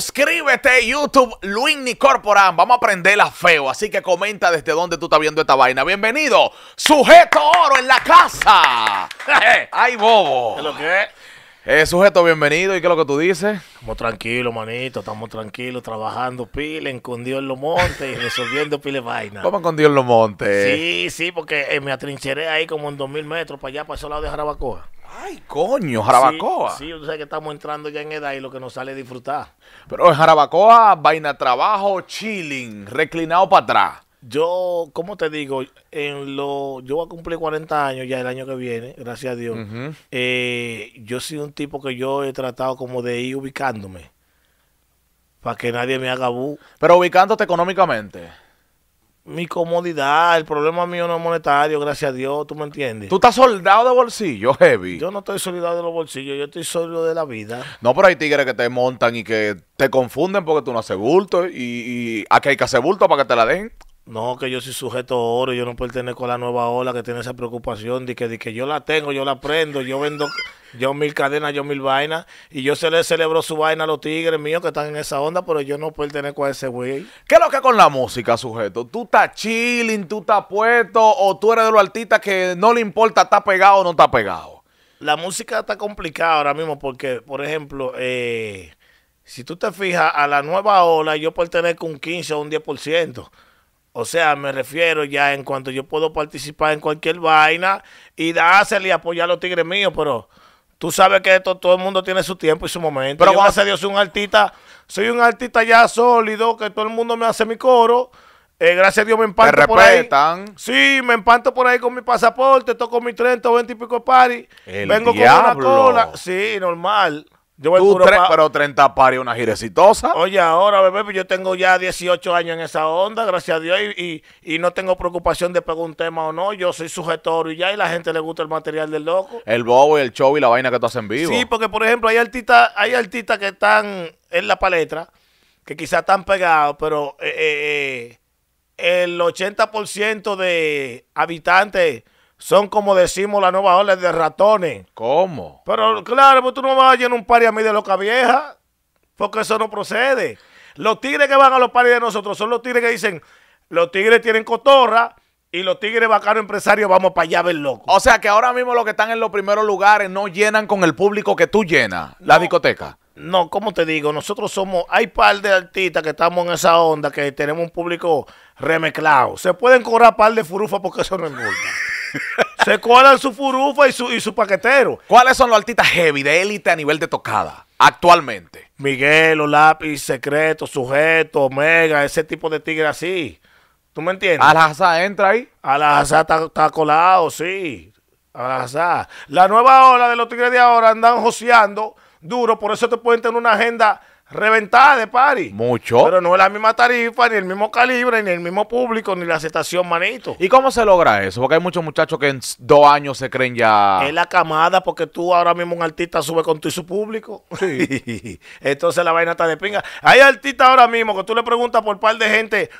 Suscríbete YouTube Luis Corporan. Vamos a aprender la feo. Así que comenta desde dónde tú estás viendo esta vaina. Bienvenido. Sujeto oro en la casa. Eh. Ay, bobo. ¿Qué lo que eh, sujeto, bienvenido. ¿Y qué es lo que tú dices? Estamos tranquilos, manito. Estamos tranquilos, trabajando pile, escondido en los montes y resolviendo pile vaina. ¿Cómo encondido en los montes? Sí, sí, porque eh, me atrincheré ahí como en mil metros para allá, para ese lado de Jarabacoa. Ay, coño, Jarabacoa. Sí, tú que estamos entrando ya en edad y lo que nos sale es disfrutar. Pero en Jarabacoa, vaina trabajo, chilling, reclinado para atrás. Yo, ¿cómo te digo? En lo, yo voy a cumplir 40 años ya el año que viene, gracias a Dios. Eh, yo soy un tipo que yo he tratado como de ir ubicándome. Para que nadie me haga bu. Pero ubicándote económicamente mi comodidad, el problema mío no es monetario, gracias a Dios, ¿tú me entiendes? Tú estás soldado de bolsillo, heavy. Yo no estoy soldado de los bolsillos, yo estoy soldado de la vida. No, pero hay tigres que te montan y que te confunden porque tú no haces bulto y, y aquí hay que hacer bulto para que te la den. No, que yo soy sujeto oro, yo no puedo tener con la nueva ola que tiene esa preocupación de que, que yo la tengo, yo la prendo, yo vendo yo mil cadenas, yo mil vainas, y yo se le celebro su vaina a los tigres míos que están en esa onda, pero yo no puedo tener con ese güey. ¿Qué es lo que con la música, sujeto? ¿Tú estás chilling, tú estás puesto, o tú eres de los artistas que no le importa, está pegado o no está pegado? La música está complicada ahora mismo porque, por ejemplo, eh, si tú te fijas, a la nueva ola yo puedo con un 15 o un 10%. O sea, me refiero ya en cuanto yo puedo participar en cualquier vaina y dárselo y apoyar a los tigres míos, pero tú sabes que esto, todo el mundo tiene su tiempo y su momento. Pero gracias a Dios soy un artista, soy un artista ya sólido, que todo el mundo me hace mi coro. Eh, gracias a Dios me empanto por ahí. Sí, me empanto por ahí con mi pasaporte, toco mi 30 o 20 y pico de party. El vengo con una cola. Sí, normal. Yo Tú, pero 30 pares una gira Oye, ahora, bebé, pues, yo tengo ya 18 años en esa onda, gracias a Dios, y, no tengo preocupación de pegar un tema o no. Yo soy sujetor y ya, y la gente le gusta el material del loco. El bobo y el show y la vaina que tú haces en vivo. Sí, porque, por ejemplo, hay artistas, hay que están en la palestra, que quizás están pegados, pero eh, eh, eh, el 80% de habitantes son como decimos la nueva ola de ratones. ¿Cómo? Pero claro, pues tú no vas a llenar un pari a mí de loca vieja, porque eso no procede. Los tigres que van a los paris de nosotros son los tigres que dicen, los tigres tienen cotorra y los tigres bacanos empresarios vamos para allá a ver loco. O sea que ahora mismo los que están en los primeros lugares no llenan con el público que tú llenas la discoteca. No, como te digo, nosotros somos, hay par de artistas que estamos en esa onda, que tenemos un público remezclado. Se pueden cobrar par de furufas porque eso no importa. Se colan su furufa y su, su paquetero. ¿Cuáles son los artistas heavy de élite a nivel de tocada actualmente? Miguel, o lápiz, secreto, sujeto, omega, ese tipo de tigre así. ¿Tú me entiendes? Alhazá entra ahí. Al está, está colado, sí. azar, La nueva ola de los tigres de ahora andan joseando duro, por eso te pueden tener una agenda reventada de pari. Mucho. Pero no es la misma tarifa, ni el mismo calibre, ni el mismo público, ni la aceptación, manito. ¿Y cómo se logra eso? Porque hay muchos muchachos que en dos años se creen ya. Es la camada, porque tú ahora mismo un artista sube con tu y su público. Sí. Entonces la vaina está de pinga. Hay artistas ahora mismo que tú le preguntas por par de gente.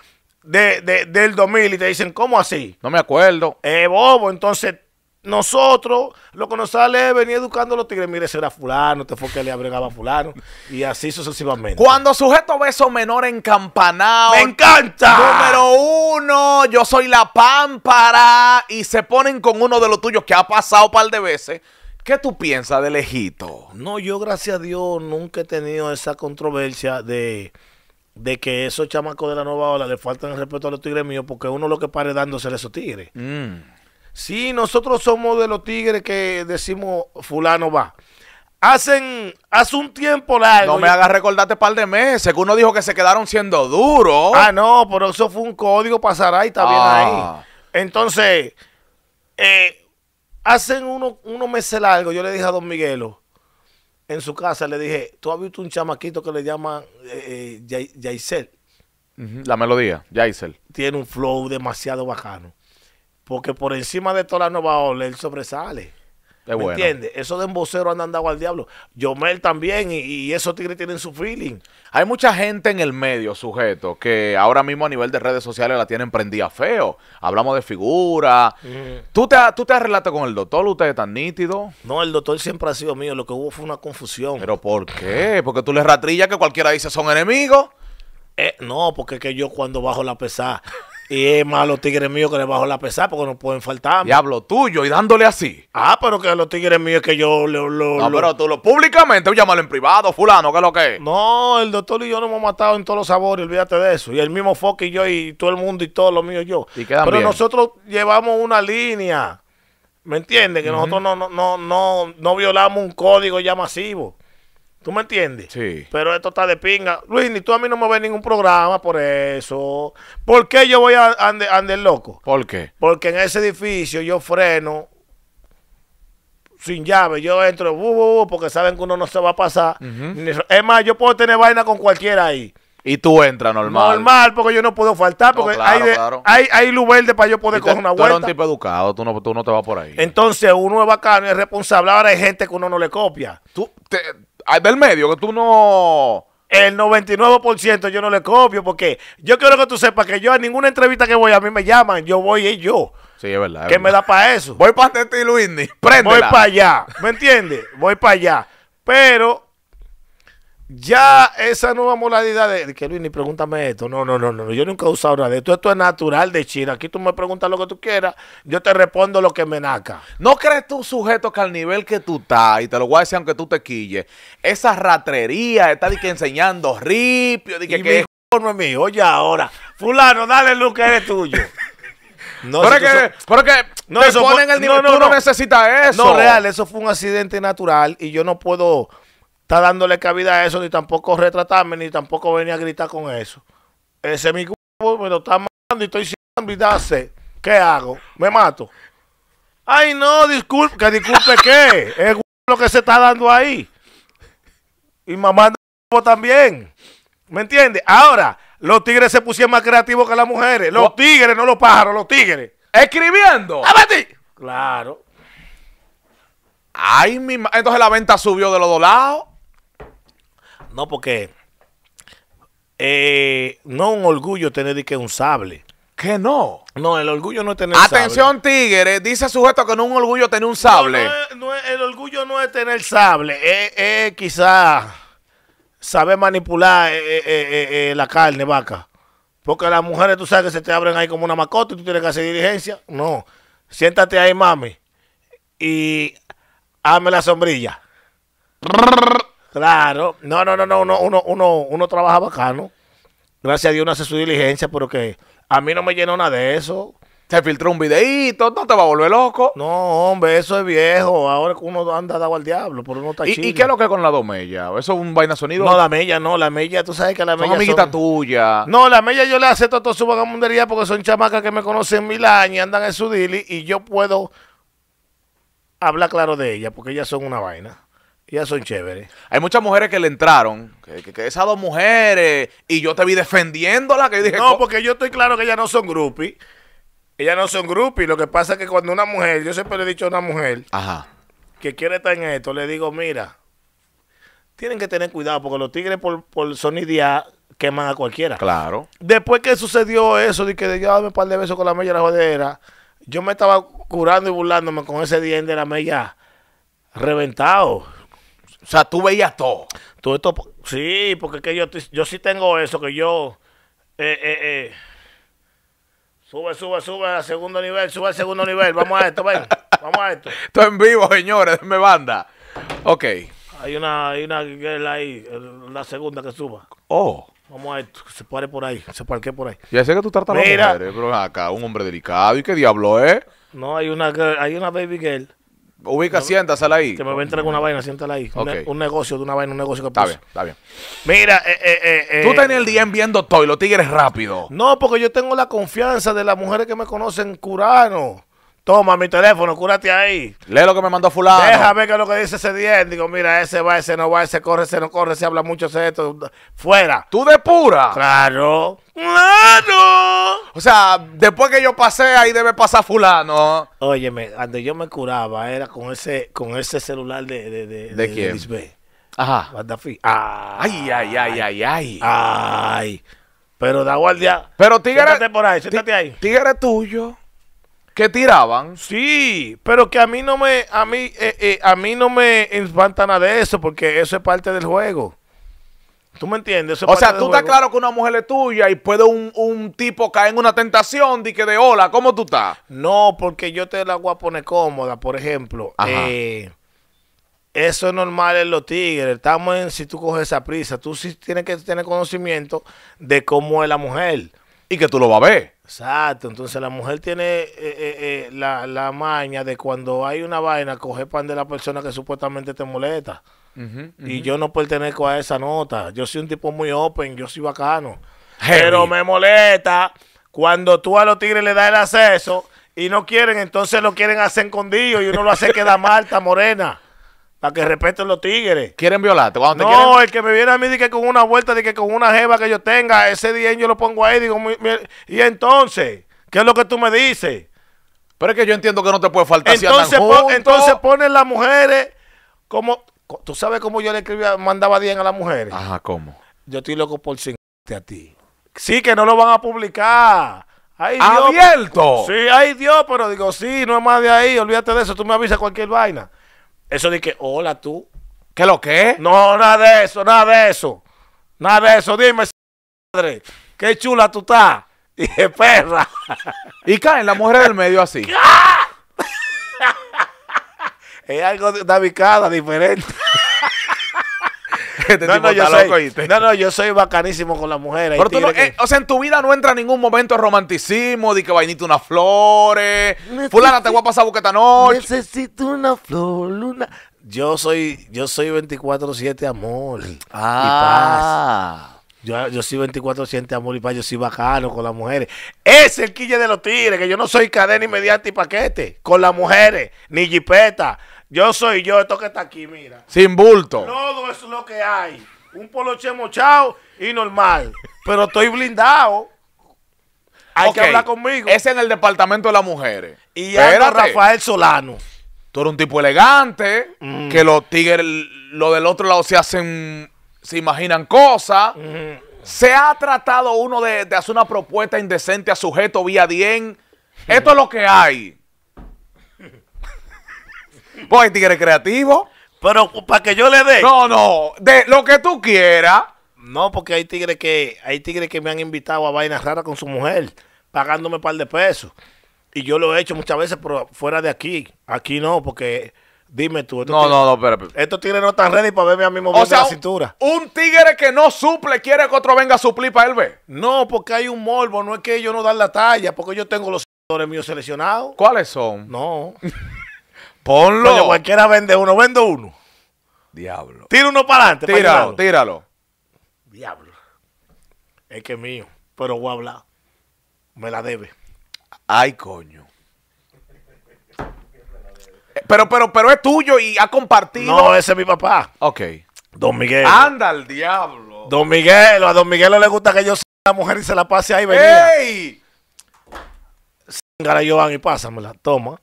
De, del 2000 y te dicen, ¿cómo así? No me acuerdo. Eh, bobo, entonces nosotros, lo que nos sale es venir educando a los tigres. Mire, ese era fulano, te este fue que le abregaba a fulano. Y así sucesivamente. Cuando sujeto beso menor encampanado. ¡Me encanta! Número uno, yo soy la pámpara. Y se ponen con uno de los tuyos que ha pasado un par de veces. ¿Qué tú piensas Del lejito? No, yo gracias a Dios nunca he tenido esa controversia de de que esos chamacos de la nueva ola le faltan el respeto a los tigres míos porque uno lo que pare dándose a esos tigres. Mm. Si nosotros somos de los tigres que decimos fulano va. Hacen, hace un tiempo largo. No me hagas recordarte este par de meses, que uno dijo que se quedaron siendo duros. Ah, no, pero eso fue un código, pasará y está bien ah. ahí. Entonces, eh, hacen unos uno meses largos, yo le dije a Don Miguelo, en su casa, le dije, ¿tú has visto un chamaquito que le llama eh, eh, ya La melodía, Yaisel. Tiene un flow demasiado bacano. Porque por encima de toda la nueva ola, él sobresale. ¿Me Eso de Esos emboceros han andado al diablo. Yomel también, y, esos tigres tienen su feeling. Hay mucha gente en el medio, sujeto, que ahora mismo a nivel de redes sociales la tienen prendida feo. Hablamos de figura. Mm. ¿Tú, te, ¿Tú te con el doctor? ¿Usted es tan nítido? No, el doctor siempre ha sido mío. Lo que hubo fue una confusión. ¿Pero por qué? Porque tú le ratrillas que cualquiera dice son enemigos. Eh, no, porque es que yo cuando bajo la pesada y es más los tigres míos que le bajo la pesada porque no pueden faltar. Diablo tuyo, y dándole así. Ah, pero que los tigres míos que yo lo. lo no, pero tú lo públicamente, llámalo en privado, fulano, ¿qué es lo que es? No, el doctor y yo nos hemos matado en todos los sabores, olvídate de eso. Y el mismo Foque y yo, y todo el mundo y todo lo mío y yo. pero nosotros llevamos una línea. ¿Me entiendes? Que nosotros no, no, no, no, no violamos un código ya masivo. ¿Tú me entiendes? Sí. Pero esto está de pinga. Luis, ni tú a mí no me ves ningún programa por eso. ¿Por qué yo voy a andar loco? ¿Por qué? Porque en ese edificio yo freno sin llave. Yo entro porque saben que uno no se va a pasar. Es más, yo puedo tener vaina con cualquiera ahí. Y tú entras normal. Normal, porque yo no puedo faltar, porque hay, hay, luz verde para yo poder coger una vuelta. Tú eres un tipo educado, tú no, te vas por ahí. Entonces, uno es bacano, es responsable. Ahora hay gente que uno no le copia. Tú, te, del medio, que tú no... El 99% yo no le copio porque yo quiero que tú sepas que yo a ninguna entrevista que voy a mí me llaman, yo voy y yo. Sí, es verdad. ¿Qué me da para eso? Voy para ti, Luis. Voy para allá, ¿me entiendes? Voy para allá. Pero ya esa nueva modalidad de que Luis, ni pregúntame esto. No, no, no, no. Yo nunca he usado nada de esto. Esto es natural de China. Aquí tú me preguntas lo que tú quieras. Yo te respondo lo que me naca. ¿No crees tú, sujeto, que al nivel que tú estás, y te lo voy a decir aunque tú te quilles, esa ratrería está de que enseñando ripio, de que, y que no es mío. Oye, ahora, Fulano, dale luz que eres tuyo. Porque, pero, no, te eso ponen el nivel, tú no necesitas eso. No, real, eso fue un accidente natural y yo no puedo está dándole cabida a eso, ni tampoco retratarme, ni tampoco venir a gritar con eso. Ese mi cuerpo me lo está mandando y estoy sin olvidarse. ¿Qué hago? ¿Me mato? Ay, no, disculpe, que disculpe qué. Es lo que se está dando ahí. Y mamá también. ¿Me entiendes? Ahora, los tigres se pusieron más creativos que las mujeres. Los tigres, no los pájaros, los tigres. Escribiendo. ti Claro. Ay, mi Entonces la venta subió de los dos lados. No, porque eh, no un orgullo tener que un sable. Que no. No, el orgullo no es tener Atención, sable. Tigre, dice sujeto que no un orgullo tener un sable. No, el orgullo no es tener sable, es, quizás saber manipular eh, eh, eh, la carne vaca. Porque las mujeres, tú sabes que se te abren ahí como una macota y tú tienes que hacer dirigencia. No. Siéntate ahí, mami. Y hazme la sombrilla. Claro, no, no, no, no, uno, uno, uno, trabaja bacano. Gracias a Dios uno hace su diligencia, pero que a mí no me llenó nada de eso. Se filtró un videíto, no te va a volver loco. No, hombre, eso es viejo. Ahora uno anda dado al diablo, por uno está ¿Y, ¿Y qué es lo que es con la domella? ¿Eso es un vaina sonido? No, la mella no, la mella, tú sabes que la mella. Son amiguita tuya. No, la mella yo le acepto a toda su vagabundería porque son chamacas que me conocen mil años, andan en su dili y yo puedo hablar claro de ella porque ellas son una vaina ya son chéveres. Hay muchas mujeres que le entraron, que, esas dos mujeres, y yo te vi defendiéndola, que yo dije... No, porque yo estoy claro que ellas no son groupies. Ellas no son groupies. Lo que pasa es que cuando una mujer, yo siempre le he dicho a una mujer Ajá. que quiere estar en esto, le digo, mira, tienen que tener cuidado, porque los tigres por, por sonidía queman a cualquiera. Claro. Después que sucedió eso, de que yo dame un par de besos con la mella la jodera, yo me estaba curando y burlándome con ese diente de la mella reventado. O sea, tú veías todo. Todo esto, sí, porque que yo, yo sí tengo eso, que yo... Eh, eh, eh. Sube, sube, sube al segundo nivel, sube al segundo nivel. Vamos a esto, ven. Vamos a esto. Esto en vivo, señores, me banda. Ok. Hay una, hay una girl ahí, la segunda que suba. Oh. Vamos a esto, que se pare por ahí, se parque por ahí. Ya sé que tú tratas a pero acá, un hombre delicado, ¿y qué diablo es? Eh? No, hay una hay una baby girl Ubica, no, siéntasela ahí. Que me voy a entregar una vaina, siéntala ahí. Un, negocio de una vaina, un negocio que puse. Está bien, está bien. Mira, eh, eh, eh, eh. tú en el día viendo todo y los tigres rápido. No, porque yo tengo la confianza de las mujeres que me conocen curano. Toma mi teléfono, cúrate ahí. Lee lo que me mandó fulano. Déjame que lo que dice ese 10. Digo, mira, ese va, ese no va, ese corre, ese no corre, se habla mucho, ese esto. Fuera. ¿Tú de pura? Claro. ¡Claro! O sea, después que yo pasé, ahí debe pasar fulano. Óyeme, cuando yo me curaba era con ese, con ese celular de... ¿De, de, ¿De, quién? Ajá. Ay, ay, ay, ay, ay. Ay. Pero da guardia. Pero tigre... por ahí, siéntate ahí. Tigre tuyo que tiraban. Sí, pero que a mí no me a mí eh, eh, a mí no me espanta nada de eso porque eso es parte del juego. ¿Tú me entiendes? o sea, tú estás claro que una mujer es tuya y puede un, tipo caer en una tentación de que de hola, ¿cómo tú estás? No, porque yo te la voy a poner cómoda, por ejemplo. Eh, eso es normal en los tigres. Estamos en, si tú coges esa prisa, tú sí tienes que tener conocimiento de cómo es la mujer que tú lo vas a ver. Exacto, entonces la mujer tiene eh, eh, eh, la, maña de cuando hay una vaina, coger pan de la persona que supuestamente te molesta. Y yo no pertenezco a esa nota. Yo soy un tipo muy open, yo soy bacano. Pero me molesta cuando tú a los tigres le das el acceso y no quieren, entonces lo quieren hacer escondido y uno lo hace queda malta morena. Para que respeten los tigres. ¿Quieren violarte? Cuando no, te quieren... el que me viene a mí dice que con una vuelta, de que con una jeva que yo tenga, ese día yo lo pongo ahí. Digo, y entonces, ¿qué es lo que tú me dices? Pero es que yo entiendo que no te puede faltar entonces, Entonces ponen las mujeres como... ¿Tú sabes cómo yo le escribía, mandaba 10 a las mujeres? Ajá, ¿cómo? Yo estoy loco por 50 a ti. Sí, que no lo van a publicar. Ay, Dios. ¿Abierto? Sí, ay Dios, pero digo, sí, no es más de ahí, olvídate de eso, tú me avisas cualquier vaina. Eso de que, hola tú. ¿Qué lo que? No, nada de eso, nada de eso. Nada de eso. Dime, madre, qué chula tú estás. Dije, perra. Y caen la mujer del medio así. es algo de una diferente. Este no, no, yo soy, no, no, yo soy bacanísimo con las mujeres. Eh, o sea, en tu vida no entra ningún momento romanticismo, de que vainita unas flores, fulana te voy a pasar buqueta noche. Necesito una flor, luna. Yo soy, yo soy 24-7 amor ah. Yo, yo, soy 24-7 amor y paz, yo soy bacano con las mujeres. Es el quille de los tigres, que yo no soy cadena inmediata y paquete con las mujeres, ni jipeta, yo soy yo, esto que está aquí, mira. Sin bulto. Todo es lo que hay. Un poloche mochado y normal. Pero estoy blindado. Hay que hablar conmigo. Es en el departamento de las mujeres. Y era Rafael Solano. Tú eres un tipo elegante, mm. que los tigres, lo del otro lado se hacen, se imaginan cosas. Mm. Se ha tratado uno de, de, hacer una propuesta indecente a sujeto vía DIEN. Mm. Esto es lo que hay. Pues tigre creativo. Pero para que yo le dé. No, no, de lo que tú quieras. No, porque hay tigres que hay tigres que me han invitado a vainas raras con su mujer, pagándome un par de pesos. Y yo lo he hecho muchas veces, pero fuera de aquí. Aquí no, porque dime tú. No, no, no, Pero Estos tigres no están ready para verme a mí moviendo la cintura. Un, un tigre que no suple quiere que otro venga a suplir para él ver. No, porque hay un morbo. No es que ellos no dan la talla, porque yo tengo los seguidores míos seleccionados. ¿Cuáles son? No. Ponlo. cualquiera vende uno, vendo uno. Diablo. Tira uno para adelante. Tíralo, tíralo. Diablo. Es que es mío, pero voy a hablar. Me la debe. Ay, coño. Pero, pero, pero es tuyo y ha compartido. No, ese es mi papá. Ok. Don Miguel. Anda al diablo. Don Miguel, a Don Miguel le gusta que yo sea la mujer y se la pase ahí venía. ¡Ey! Sengara Giovanni, pásamela, toma.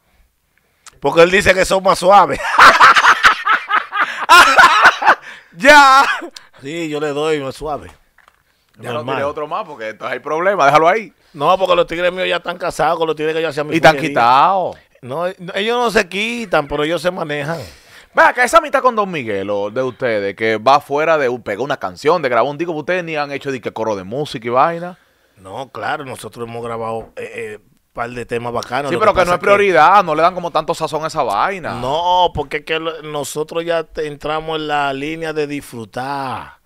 Porque él dice que son más suaves. ya. Sí, yo le doy más suave. Ya no tiene otro más porque entonces hay problema, déjalo ahí. No, porque los tigres míos ya están casados con los tigres que yo hacía mi Y están quitados. No, ellos no se quitan, pero ellos se manejan. Vea, que esa mitad con Don Miguel o de ustedes, que va fuera de pega una canción, de grabó un disco, ustedes ni han hecho de que coro de música y vaina. No, claro, nosotros hemos grabado eh, eh par de temas bacanos. Sí, pero que, no es prioridad, no le dan como tanto sazón a esa vaina. No, porque que nosotros ya entramos en la línea de disfrutar.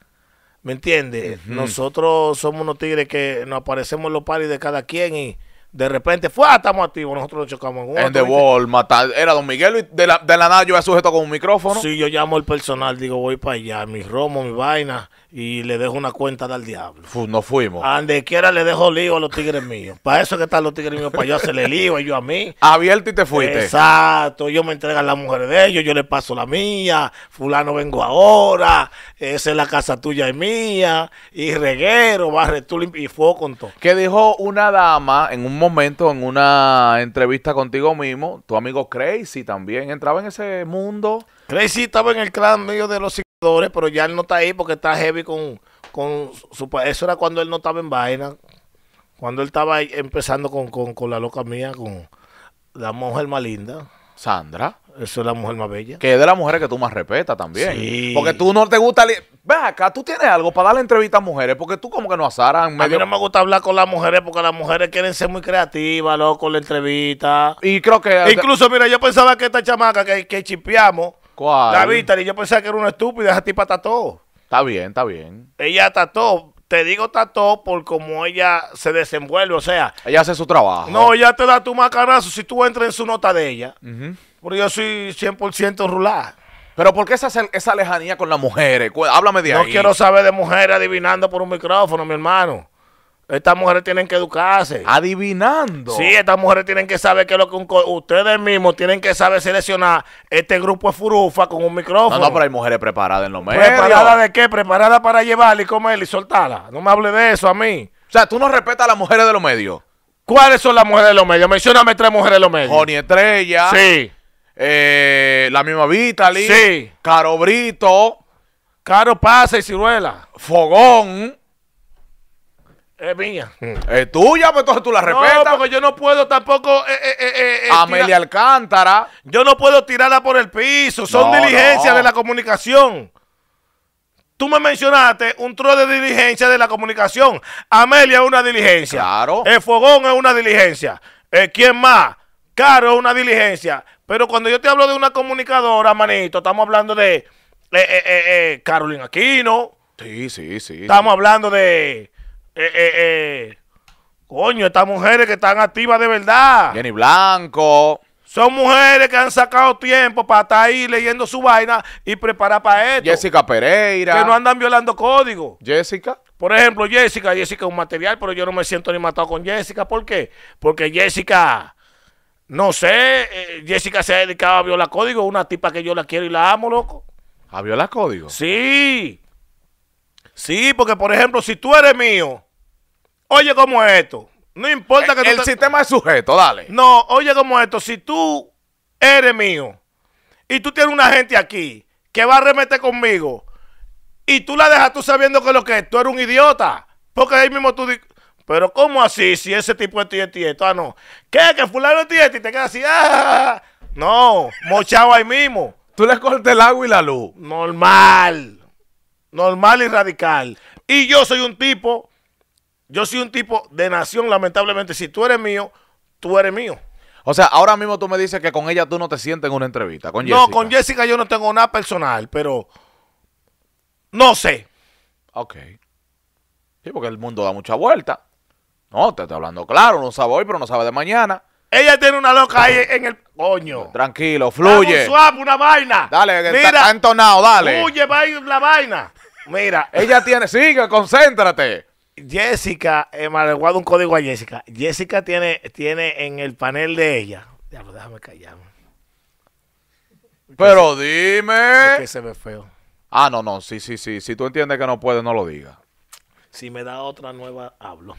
¿Me entiendes? Nosotros somos unos tigres que nos aparecemos en los paris de cada quien y de repente, fue, estamos activos, nosotros chocamos en En The Wall, matar. Era Don Miguel y de la, nada yo era sujeto con un micrófono. Sí, yo llamo al personal, digo, voy para allá, mi romo, mi vaina, y le dejo una cuenta al diablo. nos fuimos. A donde quiera le dejo lío a los tigres míos. Para eso que están los tigres míos, para yo hacerle lío, A ellos a mí. Abierto y te fuiste. Exacto, yo me entregan la mujer de ellos, yo le paso la mía, fulano vengo ahora, esa es la casa tuya y mía, y reguero, barre tú y fue con todo. Que dijo una dama en un momento en una entrevista contigo mismo, tu amigo Crazy también entraba en ese mundo. Crazy estaba en el clan mío de los seguidores, pero ya él no está ahí porque está heavy con, con su... Eso era cuando él no estaba en vaina, cuando él estaba empezando con, con, con la loca mía, con la mujer más linda. Sandra. Eso es la mujer más bella. Que es de las mujeres que tú más respetas también. Sí. Porque tú no te gusta. Ve acá, tú tienes algo para darle entrevista a mujeres. Porque tú, como que no azaran. A mí no me gusta hablar con las mujeres porque las mujeres quieren ser muy creativas, loco, la entrevista. Y creo que. Incluso, mira, yo pensaba que esta chamaca que, que chipeamos. ¿Cuál? La y yo pensaba que era una estúpida, esa tipa todo Está bien, está bien. Ella está todo te digo Tato por cómo ella se desenvuelve, o sea. Ella hace su trabajo. No, ella te da tu macarazo si tú entras en su nota de ella. Porque yo soy 100% rular Pero ¿por qué esa, esa lejanía con las mujeres? Háblame de ahí. No quiero saber de mujeres adivinando por un micrófono, mi hermano. Estas mujeres tienen que educarse. Adivinando. Sí, estas mujeres tienen que saber que lo que ustedes mismos tienen que saber seleccionar este grupo de furufa con un micrófono. No, no, pero hay mujeres preparadas en los medios. ¿Preparadas de qué? Preparadas para llevarla y comerla y soltarla. No me hable de eso a mí. O sea, tú no respetas a las mujeres de los medios. ¿Cuáles son las mujeres de los medios? Mencióname tres mujeres de los medios. Joni Estrella. Sí. Eh, la misma Vitaly Sí. Caro Brito. Caro Pase y Ciruela. Fogón. Es mía. Es tuya, pues entonces tú la respetas. No, porque yo no puedo tampoco. Eh, eh, eh, Amelia Alcántara. Yo no puedo tirarla por el piso. Son diligencias de la comunicación. Tú me mencionaste un tro de diligencia de la comunicación. Amelia es una diligencia. Claro. El fogón es una diligencia. ¿Quién más? Caro es una diligencia. Pero cuando yo te hablo de una comunicadora, manito, estamos hablando de Carolina Aquino. Sí, sí, sí. Estamos hablando de. Eh, eh, eh. Coño, estas mujeres que están activas de verdad. Jenny Blanco. Son mujeres que han sacado tiempo para estar ahí leyendo su vaina y preparar para esto. Jessica Pereira. Que no andan violando código. Jessica. Por ejemplo, Jessica. Jessica es un material, pero yo no me siento ni matado con Jessica. ¿Por qué? Porque Jessica, no sé, eh, Jessica se ha dedicado a violar código. Una tipa que yo la quiero y la amo, loco. ¿A violar código? Sí. Sí, porque por ejemplo, si tú eres mío Oye, ¿cómo es esto. No importa que el, tú el sistema es sujeto, dale. No, oye, ¿cómo es esto. Si tú eres mío y tú tienes una gente aquí que va a remeter conmigo y tú la dejas tú sabiendo que lo que es, tú eres un idiota. Porque ahí mismo tú Pero ¿cómo así? Si ese tipo es y esto, ah, no. ¿Qué? Que fulano es Tieti... y te queda así, ah, No, mochado ahí mismo. Tú le cortas el agua y la luz. Normal. Normal y radical. Y yo soy un tipo yo soy un tipo de nación, lamentablemente. Si tú eres mío, tú eres mío. O sea, ahora mismo tú me dices que con ella tú no te sientes en una entrevista. Con Jessica. No, con Jessica yo no tengo nada personal, pero no sé. Ok. Sí, porque el mundo da mucha vuelta. No, te está hablando claro, no sabe hoy, pero no sabe de mañana. Ella tiene una loca ahí en el coño. Pues tranquilo, fluye. Un una vaina. Dale, Mira, está entonado, dale. Fluye, va la vaina. Mira. Ella tiene, sigue, concéntrate. Jessica, eh, me un código a Jessica. Jessica tiene, tiene en el panel de ella. déjame callarme. Pero dime. Es que se feo. Ah, no, no, sí, sí, sí. Si tú entiendes que no puede, no lo digas. Si me da otra nueva, hablo.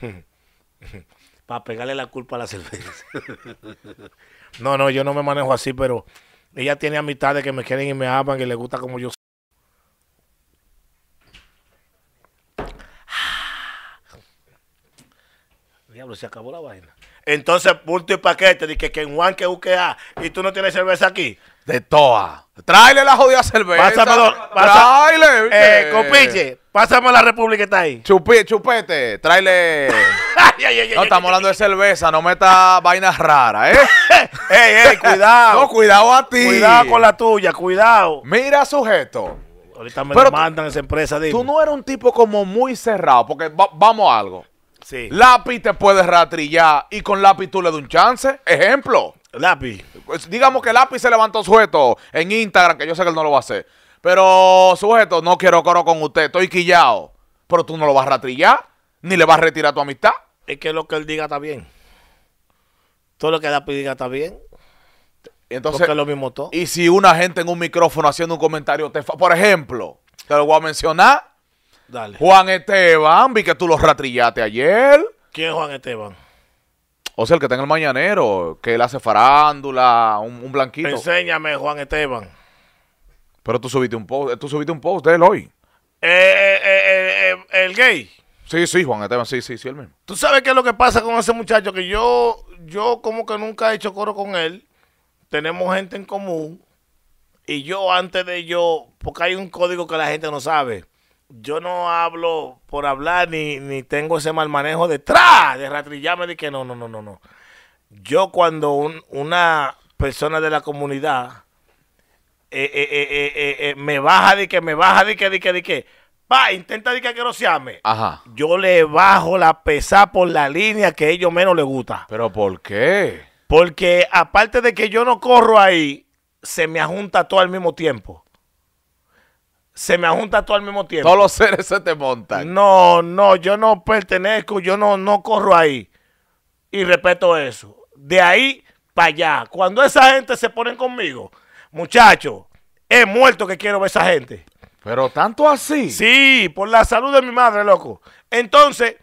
Para pegarle la culpa a la cerveza. no, no, yo no me manejo así, pero ella tiene amistades que me quieren y me aman y le gusta como yo diablo, se acabó la vaina. Entonces, punto y paquete, dije que, en Juan que A. y tú no tienes cerveza aquí. De toa. Tráele la jodida cerveza. pasamos Eh, copiche, pásame la república que está ahí. chupete, tráele. no, estamos hablando de cerveza, no metas vainas raras, ¿eh? ey, ey, cuidado. no, cuidado a ti. Cuidado con la tuya, cuidado. Mira, sujeto. Ahorita me mandan esa empresa, Tú no eres un tipo como muy cerrado, porque vamos a algo. Sí. Lápiz te puede ratrillar y con lápiz tú le das un chance. Ejemplo. Lápiz. Pues, digamos que lápiz se levantó sujeto en Instagram, que yo sé que él no lo va a hacer. Pero sujeto, no quiero coro con usted, estoy quillado. Pero tú no lo vas a ratrillar, ni le vas a retirar tu amistad. Es que lo que él diga está bien. Todo lo que lápiz diga está bien. Entonces, Porque es lo mismo todo. Y si una gente en un micrófono haciendo un comentario, te por ejemplo, te lo voy a mencionar Juan Esteban, vi que tú lo ratrillaste ayer. ¿Quién es Juan Esteban? O sea, el que está en el mañanero, que él hace farándula, un, blanquito. Enséñame, Juan Esteban. Pero tú subiste un post, eh, tú subiste un post de él hoy. Eh, eh, el gay. Sí, sí, Juan Esteban, sí, sí, sí, el mismo. ¿Tú sabes qué es lo que pasa con ese muchacho? Que yo, yo como que nunca he hecho coro con él. Tenemos gente en común. Y yo antes de yo, porque hay un código que la gente no sabe yo no hablo por hablar ni, tengo ese mal manejo detrás de ratrillarme de que no, no, no, no, no. Yo cuando una persona de la comunidad eh, eh, eh, me baja de que, me baja de que, de que, de que, Pa, intenta de que se Ajá. Yo le bajo la pesa por la línea que a ellos menos les gusta. ¿Pero por qué? Porque aparte de que yo no corro ahí, se me ajunta todo al mismo tiempo se me junta todo al mismo tiempo. Todos los seres se te montan. No, no, yo no pertenezco, yo no, no corro ahí. Y respeto eso. De ahí para allá. Cuando esa gente se ponen conmigo, muchacho he muerto que quiero ver esa gente. Pero tanto así. Sí, por la salud de mi madre, loco. Entonces,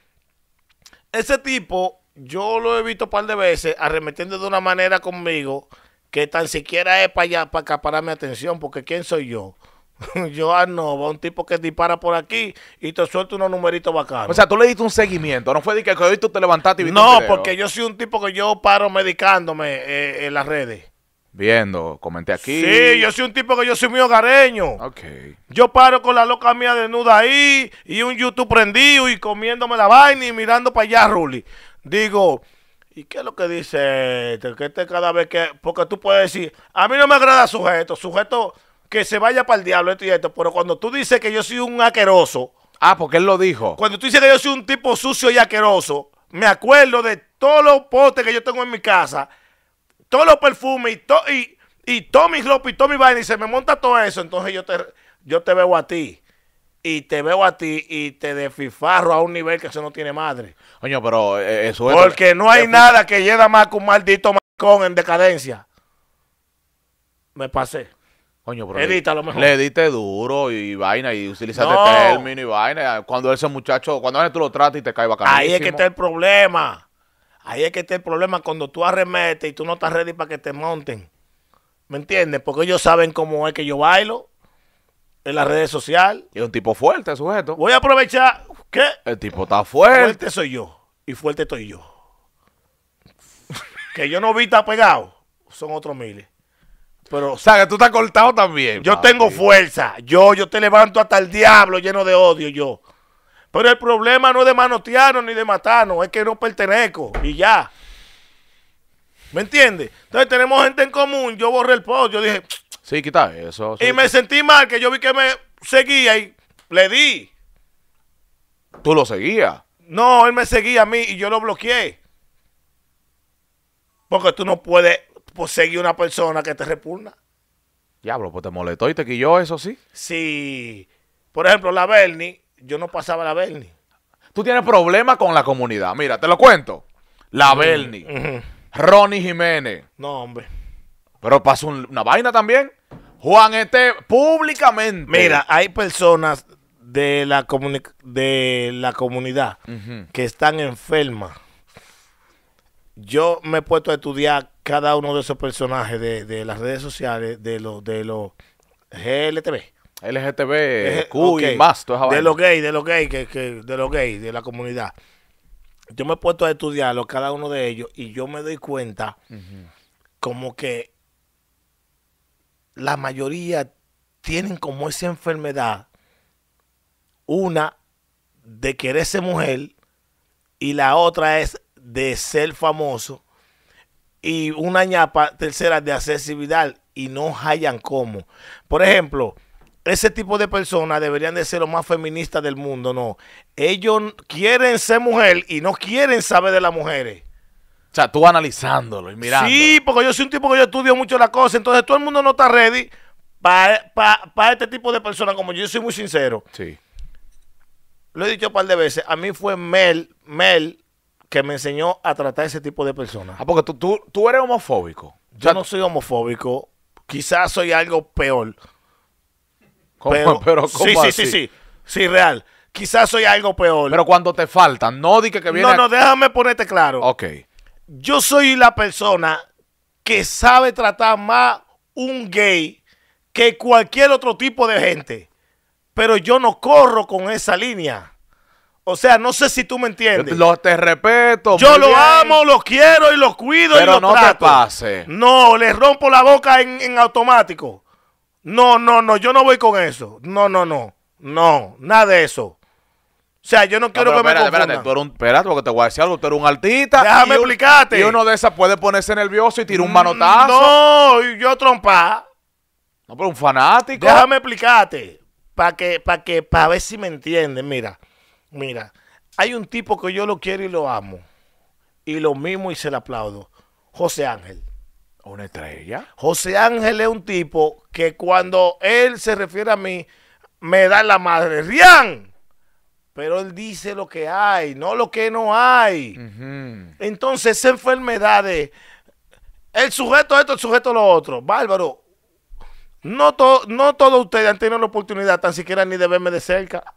ese tipo, yo lo he visto un par de veces arremetiendo de una manera conmigo que tan siquiera es para allá, para acaparar mi atención, porque ¿quién soy yo? Yo, ah, no, va un tipo que dispara por aquí y te suelta unos numeritos bacanos. O sea, tú le diste un seguimiento, no fue de que hoy tú te levantaste y viste No, porque yo soy un tipo que yo paro medicándome eh, en las redes. Viendo, comenté aquí. Sí, yo soy un tipo que yo soy muy hogareño. Ok. Yo paro con la loca mía desnuda ahí y un YouTube prendido y comiéndome la vaina y mirando para allá, Ruli. Digo, ¿Y qué es lo que dice este? Que este cada vez que. Porque tú puedes decir, a mí no me agrada sujeto. Sujeto que se vaya para el diablo esto y esto, pero cuando tú dices que yo soy un aqueroso. Ah, porque él lo dijo. Cuando tú dices que yo soy un tipo sucio y aqueroso, me acuerdo de todos los potes que yo tengo en mi casa, todos los perfumes y, to, y, y todos mis y mi vaina y se me monta todo eso, entonces yo te, yo te veo a ti y te veo a ti y te desfifarro a un nivel que eso no tiene madre. Coño, pero eh, eh, eso es. Porque no hay nada que llega más que un maldito macón en decadencia. Me pasé. Le edite duro y vaina y utilizaste término y vaina. Cuando ese muchacho, cuando tú lo tratas y te cae bacán. Ahí es que está el problema. Ahí es que está el problema cuando tú arremetes y tú no estás ready para que te monten. ¿Me entiendes? Porque ellos saben cómo es que yo bailo en las redes sociales. Y es un tipo fuerte, sujeto. Voy a aprovechar. ¿Qué? El tipo está fuerte. Fuerte soy yo. Y fuerte estoy yo. que yo no vi está pegado. Son otros miles. Pero, o sea, tú estás cortado también. Yo tengo fuerza. Yo, yo te levanto hasta el diablo lleno de odio, yo. Pero el problema no es de manotearnos ni de matarnos, es que no pertenezco y ya. ¿Me entiendes? Entonces tenemos gente en común. Yo borré el post, yo dije. Sí, quita eso. Y me sentí mal, que yo vi que me seguía y le di. ¿Tú lo seguías? No, él me seguía a mí y yo lo bloqueé. Porque tú no puedes pues una persona que te repugna. Diablo, pues te molestó y te quilló eso, sí. Sí. Por ejemplo, la Bernie, yo no pasaba la Bernie. Tú tienes problemas con la comunidad. Mira, te lo cuento. La Bernie. Ronnie Jiménez. No, hombre. Pero pasó una vaina también. Juan este públicamente. Mira, hay personas de la, de la comunidad que están enfermas. Yo me he puesto a estudiar cada uno de esos personajes de, las redes sociales, de los de los GLTV LGTB, más, De los gays, de los gays, que, de los gays, de la comunidad. Yo me he puesto a estudiarlo, cada uno de ellos, y yo me doy cuenta como que la mayoría tienen como esa enfermedad, una de querer ser mujer y la otra es de ser famoso y una ñapa tercera de accesibilidad y no hayan cómo. Por ejemplo, ese tipo de personas deberían de ser los más feministas del mundo, no. Ellos quieren ser mujer y no quieren saber de las mujeres. O sea, tú analizándolo y mirando. Sí, porque yo soy un tipo que yo estudio mucho las cosas. entonces todo el mundo no está ready para este tipo de personas, como yo soy muy sincero. Sí. Lo he dicho un par de veces, a mí fue Mel, Mel, que me enseñó a tratar ese tipo de personas. Ah, porque tú, tú, eres homofóbico. Yo no soy homofóbico. Quizás soy algo peor. ¿Cómo, pero, sí, sí, sí, sí. Sí, real. Quizás soy algo peor. Pero cuando te faltan, no di que, viene. No, no, déjame ponerte claro. Ok. Yo soy la persona que sabe tratar más un gay que cualquier otro tipo de gente. Pero yo no corro con esa línea. O sea, no sé si tú me entiendes. Lo, te respeto. Yo lo amo, lo quiero y lo cuido Pero y no Te pase. No, le rompo la boca en, automático. No, no, no, yo no voy con eso. No, no, no. No, nada de eso. O sea, yo no quiero que me confundan. Espérate, tú eres un, espérate, porque te voy a decir algo. Tú eres un artista. Déjame explicarte. y uno de esas puede ponerse nervioso y tirar un mm, manotazo. No, yo trompa. No, pero un fanático. Déjame explicarte. Para que, para que, para ver si me entiendes. Mira, Mira, hay un tipo que yo lo quiero y lo amo. Y lo mismo y se le aplaudo. José Ángel. Una estrella. José Ángel es un tipo que cuando él se refiere a mí, me da la madre. ¡Rian! Pero él dice lo que hay, no lo que no hay. Entonces, esa enfermedad de el sujeto esto, el sujeto lo otro. Bárbaro, no, no todos ustedes han tenido la oportunidad, tan siquiera ni de verme de cerca.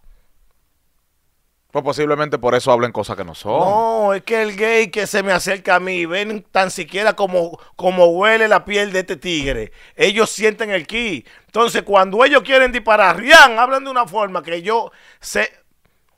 Pues posiblemente por eso hablen cosas que no son. No, es que el gay que se me acerca a mí, ven tan siquiera como, como huele la piel de este tigre. Ellos sienten el ki. Entonces, cuando ellos quieren disparar, Rian hablan de una forma que yo sé.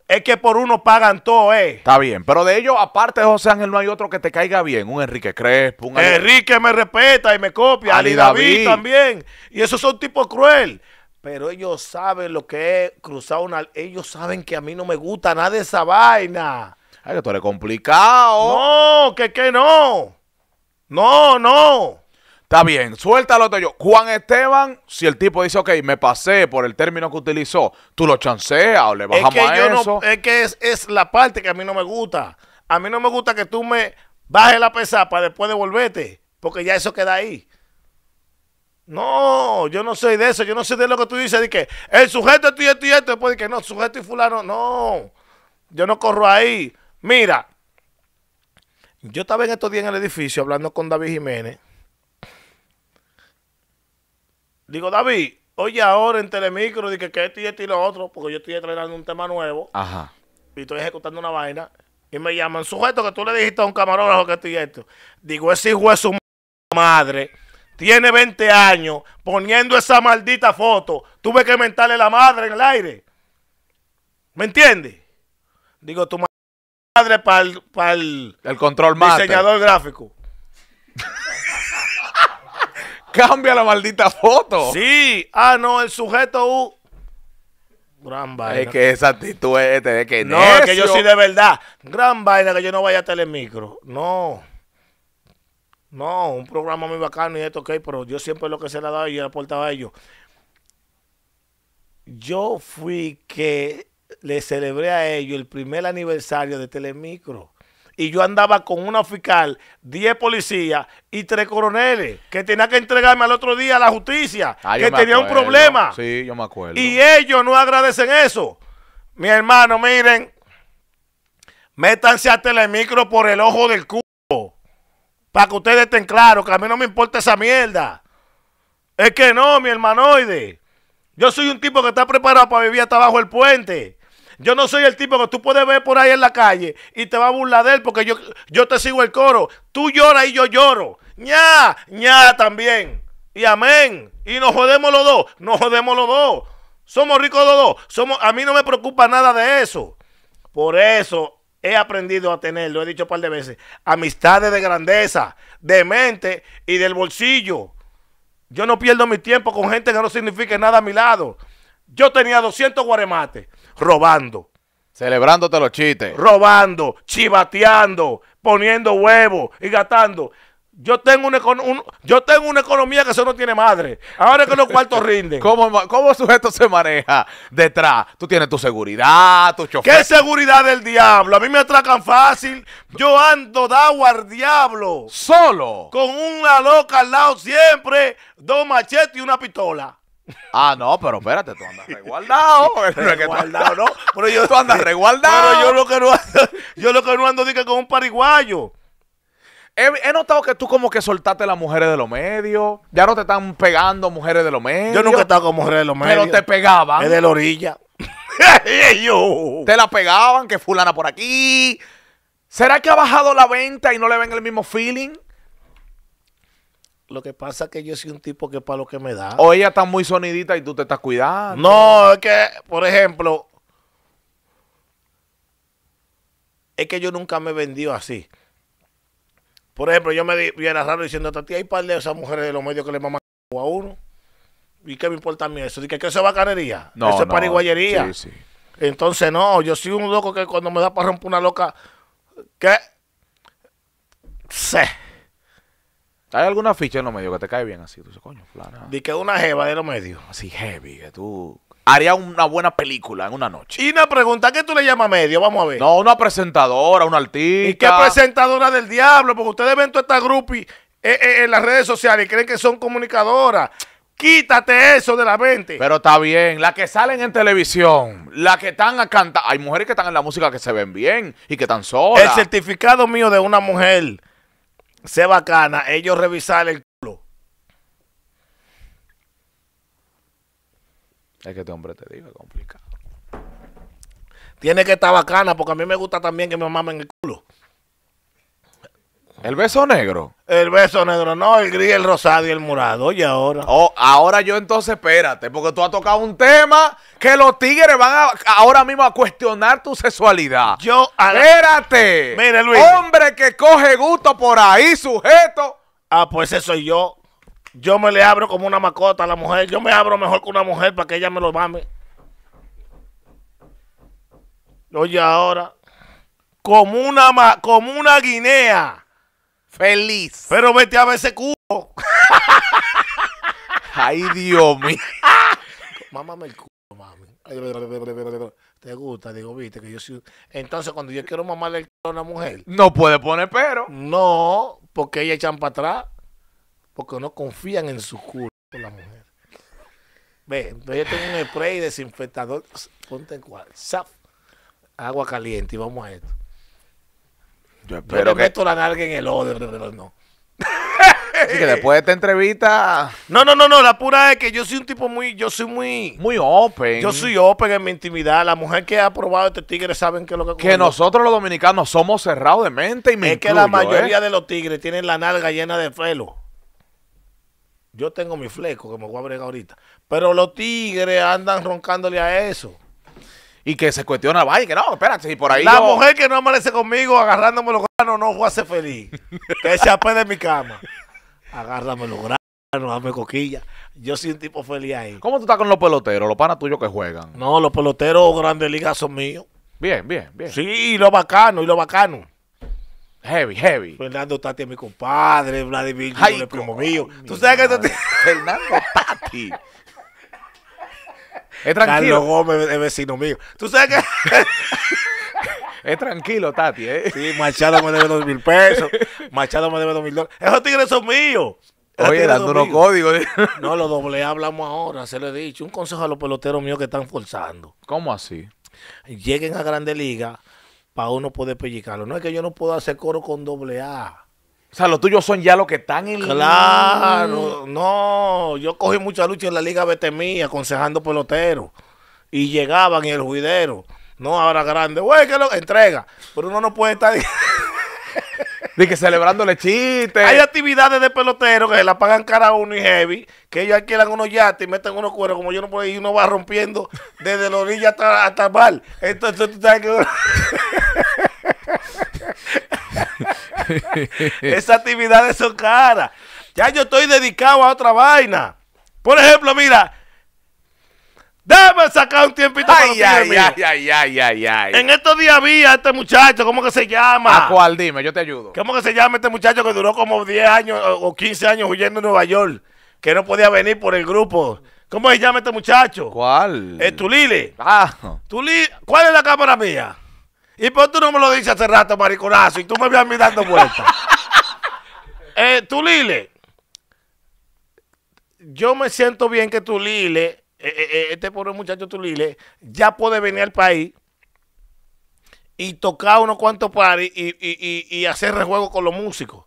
Es que por uno pagan todo, ¿eh? Está bien, pero de ellos, aparte de José Ángel, no hay otro que te caiga bien. Un Enrique Crespo, un... Enrique me respeta y me copia. Ali, David. también. Y esos son tipos cruel. Pero ellos saben lo que es cruzar una... Ellos saben que a mí no me gusta nada de esa vaina. Ay, que tú eres complicado. No, que que no. No, no. Está bien, suéltalo yo. Juan Esteban, si el tipo dice, ok, me pasé por el término que utilizó, tú lo chanceas o le bajamos es que a eso. es que es, la parte que a mí no me gusta. A mí no me gusta que tú me bajes la pesa para después devolverte, porque ya eso queda ahí. No, yo no soy de eso, yo no soy de lo que tú dices, de que el sujeto es tuyo, y esto, después de que no, sujeto y fulano, no, yo no corro ahí. Mira, yo estaba en estos días en el edificio hablando con David Jiménez. Digo, David, oye ahora en Telemicro, dije que esto y esto y lo otro, porque yo estoy entrenando un tema nuevo. Ajá. Y estoy ejecutando una vaina. Y me llaman, sujeto, que tú le dijiste a un camarógrafo que esto y esto. Digo, ese hijo es su madre tiene 20 años poniendo esa maldita foto, tuve que mentarle la madre en el aire. ¿Me entiendes? Digo, tu madre para el, el, control diseñador gráfico. Cambia la maldita foto. Sí. Ah, no, el sujeto U. Uh. Gran vaina. Es que esa actitud es, que No, es que yo sí de verdad. Gran vaina que yo no vaya a telemicro. No. No, un programa muy bacano y esto, ok, pero yo siempre lo que se le ha dado yo le aportaba a ellos. Yo fui que le celebré a ellos el primer aniversario de Telemicro. Y yo andaba con una fiscal, 10 policías y tres coroneles que tenía que entregarme al otro día a la justicia, ah, que tenía un problema. Sí, yo me acuerdo. Y ellos no agradecen eso. Mi hermano, miren, métanse a Telemicro por el ojo del culo. Para que ustedes estén claros que a mí no me importa esa mierda. Es que no, mi hermanoide. Yo soy un tipo que está preparado para vivir hasta abajo el puente. Yo no soy el tipo que tú puedes ver por ahí en la calle y te va a burlar de él porque yo, yo te sigo el coro. Tú lloras y yo lloro. ña, ñá también. Y amén. Y nos jodemos los dos. Nos jodemos los dos. Somos ricos los dos. Somos, a mí no me preocupa nada de eso. Por eso he aprendido a tener, lo he dicho un par de veces, amistades de grandeza, de mente y del bolsillo. Yo no pierdo mi tiempo con gente que no signifique nada a mi lado. Yo tenía 200 guaremates robando. Celebrándote los chistes. Robando, chivateando, poniendo huevos y gastando. Yo tengo, una, yo tengo una economía que eso no tiene madre. Ahora es que los cuartos rinden. ¿Cómo, ¿Cómo sujeto se maneja detrás? Tú tienes tu seguridad, tu chofer. ¿Qué seguridad del diablo? A mí me atracan fácil. Yo ando dado al diablo. ¿Solo? Con un loca al lado siempre, dos machetes y una pistola. Ah, no, pero espérate, tú andas resguardado. resguardado, no. Pero yo, tú andas resguardado. Pero yo lo que no ando, yo lo que no ando con un pariguayo. He, notado que tú como que soltaste las mujeres de los medios. Ya no te están pegando mujeres de los medios. Yo nunca he estado con mujeres de los medios. Pero te pegaban. Es de la orilla. te la pegaban, que fulana por aquí. ¿Será que ha bajado la venta y no le ven el mismo feeling? Lo que pasa es que yo soy un tipo que para lo que me da. O ella está muy sonidita y tú te estás cuidando. No, es que, por ejemplo, es que yo nunca me he vendido así. Por ejemplo, yo me vi en raro diciendo a ti, hay par de esas mujeres de los medios que le maman a uno. ¿Y qué me importa a mí eso? Dije, que eso es bacanería. No, eso es no, Sí, sí. Entonces, no, yo soy un loco que cuando me da para romper una loca, ¿qué? Sé. ¿Hay alguna ficha en los medios que te cae bien así? Tú coño, que una jeva de los medios. Así heavy, que tú haría una buena película en una noche. Y una pregunta, ¿qué tú le llamas medio? Vamos a ver. No, una presentadora, una artista. ¿Y qué presentadora del diablo? Porque ustedes ven toda esta grupi eh, eh, en las redes sociales y creen que son comunicadoras. Quítate eso de la mente. Pero está bien, las que salen en televisión, las que están a cantar. Hay mujeres que están en la música que se ven bien y que están solas. El certificado mío de una mujer se bacana, ellos revisar el, Es que este hombre te diga es complicado. Tiene que estar bacana, porque a mí me gusta también que me mamen el culo. ¿El beso negro? El beso negro, no, el gris, el rosado y el morado. Y ahora. Oh, ahora yo entonces espérate, porque tú has tocado un tema que los tigres van ahora mismo a cuestionar tu sexualidad. Yo. Espérate. Mire, Luis. Hombre que coge gusto por ahí, sujeto. Ah, pues eso soy yo. Yo me le abro como una macota a la mujer. Yo me abro mejor que una mujer para que ella me lo mame. Oye, ahora. Como una, ma como una guinea. Feliz. Pero vete a ver ese culo. Ay, Dios mío. Mámame el culo, mami. ¿Te gusta? Digo, viste que yo soy... Entonces, cuando yo quiero mamarle el culo a una mujer... No puede poner pero. No, porque ella echan para atrás porque no confían en su culo la mujer. Ve, yo tengo un spray desinfectador, ponte cual, zap, agua caliente y vamos a esto. Yo espero que... esto la nalga en el odio, no. y que después de esta entrevista. No, no, no, no. La pura es que yo soy un tipo muy. Yo soy muy. Muy open. Yo soy open en mi intimidad. La mujer que ha probado este tigre saben que lo que. Que nosotros los dominicanos somos cerrados de mente y me Es que la ¿eh? mayoría de los tigres tienen la nalga llena de pelo. Yo tengo mi fleco que me voy a bregar ahorita. Pero los tigres andan roncándole a eso. Y que se cuestiona, vaya, que no, espérate, y por ahí. La mujer que no amanece conmigo agarrándome los granos no fue a feliz. que se de mi cama. Agárrame los granos, dame coquilla. Yo soy un tipo feliz ahí. ¿Cómo tú estás con los peloteros, los panas tuyos que juegan? No, los peloteros grandes ligas son míos. Bien, bien, bien. Sí, y lo bacano, y lo bacano. Heavy, heavy. Fernando Tati es mi compadre, Vladimir es primo mío. Tú sabes que Fernando Tati. Es tranquilo. Carlos Gómez es vecino mío. Tú sabes que... es tranquilo, Tati, ¿eh? Sí, Machado me debe dos mil pesos. Machado me debe dos mil dólares. Esos tigres son míos. Oye, dando unos códigos. No, los doble hablamos ahora, se lo he dicho. Un consejo a los peloteros míos que están forzando. ¿Cómo así? Lleguen a Grande Liga para uno poder pellicarlo. No es que yo no puedo hacer coro con doble A. O sea, los tuyos son ya los que están en Claro, no. Yo cogí mucha lucha en la Liga Betemía aconsejando peloteros. Y llegaban en el juidero. No, ahora grande. Güey, que lo entrega. Pero uno no puede estar. de que celebrándole chistes. Hay actividades de pelotero que la pagan cara a uno y heavy, que ellos alquilan unos yates y meten unos cueros, como yo no puedo ir, uno va rompiendo desde la orilla hasta, hasta el mar. Entonces tú sabes que... Esas actividades son caras. Ya yo estoy dedicado a otra vaina. Por ejemplo, mira, ¡Déjame sacar un tiempito ay, para ay, ay, ay, ay, ay, ay, En estos días había este muchacho, ¿cómo que se llama? ¿A cuál? Dime, yo te ayudo. ¿Cómo que se llama este muchacho que duró como 10 años o 15 años huyendo de Nueva York? Que no podía venir por el grupo. ¿Cómo se llama este muchacho? ¿Cuál? Es Tulile. Ah. ¿Cuál es la cámara mía? ¿Y por tú no me lo dices hace rato, mariconazo? Y tú me ves a mí dando vueltas. eh, Tulile. Yo me siento bien que Tulile eh, eh, eh, este pobre muchacho Tulile ya puede venir al país y tocar unos cuantos pares y, y, hacer rejuego con los músicos.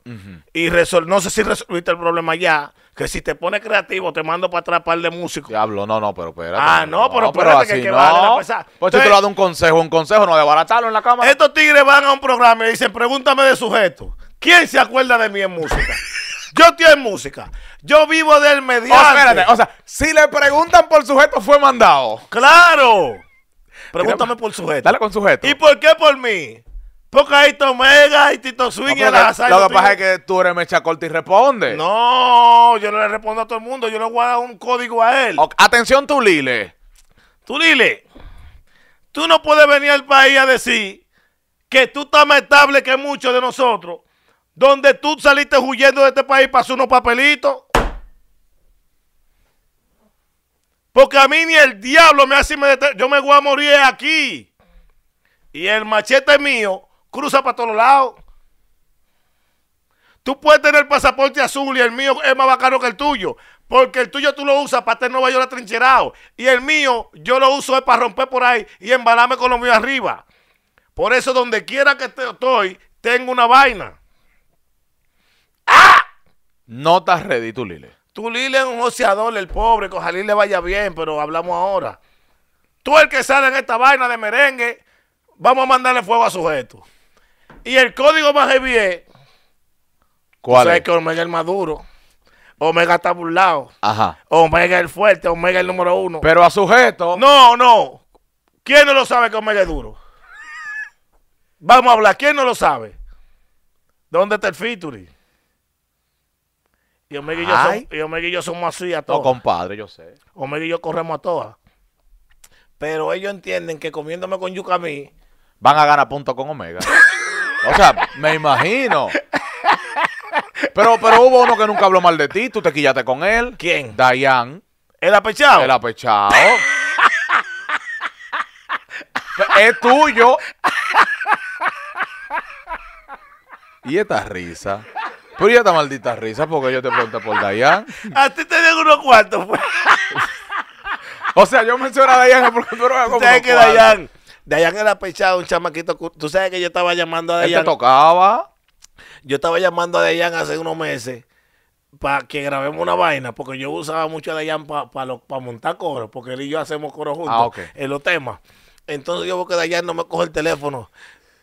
Y resolver no sé si resolviste el problema ya, que si te pones creativo te mando para atrás par de músicos. Diablo, no, no, pero espérate. Ah, no, pero, espérate, que, no. vale Pues te lo dado un consejo, un consejo, no debaratarlo en la cama Estos tigres van a un programa y dicen, pregúntame de sujeto. ¿Quién se acuerda de mí en música? Yo estoy en música. Yo vivo del mediante. O, oh, o sea, si le preguntan por sujeto, fue mandado. ¡Claro! Pregúntame por sujeto. Dale con sujeto. ¿Y por qué por mí? Porque ahí y Tito Swing la Lo, lo que pasa es que tú eres mecha corta y responde. No, yo no le respondo a todo el mundo. Yo le voy a dar un código a él. Atención, tú, Lile. Tú, Lile. Tú no puedes venir al país a decir que tú estás más estable que muchos de nosotros donde tú saliste huyendo de este país para unos papelitos. Porque a mí ni el diablo me hace... yo me voy a morir aquí. Y el machete mío cruza para todos lados. Tú puedes tener el pasaporte azul y el mío es más bacano que el tuyo. Porque el tuyo tú lo usas para tener Nueva York atrincherado. Y el mío yo lo uso es para romper por ahí y embalarme con lo mío arriba. Por eso donde quiera que estoy, tengo una vaina. No estás ready, Tulile. Lile. es un ociador, el pobre. Con Jalil le vaya bien, pero hablamos ahora. Tú, el que sale en esta vaina de merengue, vamos a mandarle fuego a sujeto. Y el código más heavy ¿Cuál? Sabes es? que Omega el maduro. Omega está burlado. Ajá. Omega el fuerte. Omega el número uno. Pero a sujeto. No, no. ¿Quién no lo sabe que Omega es duro? Vamos a hablar. ¿Quién no lo sabe? ¿Dónde está el Fituri? Y Omega y, yo son, somos así a todos compadre, yo sé. Omega y yo corremos a todas. Pero ellos entienden que comiéndome con yuca mí... Van a ganar punto con Omega. o sea, me imagino. Pero, pero hubo uno que nunca habló mal de ti. Tú te quillaste con él. ¿Quién? Dayan. ¿El apechado? El apechado. es tuyo. y esta risa. Pero ya maldita risa porque yo te pregunto por Dayan. A ti te den unos cuartos. pues. O sea, yo menciono a Dayan porque tú eres como. ¿Sabes que Dayan? Dayan era pechado, un chamaquito. Tú sabes que yo estaba llamando a Dayan. Él te tocaba. Yo estaba llamando a Dayan hace unos meses para que grabemos una vaina, porque yo usaba mucho a Dayan para montar coro, porque él y yo hacemos coro juntos ah, en los temas. Entonces yo veo que Dayan no me coge el teléfono.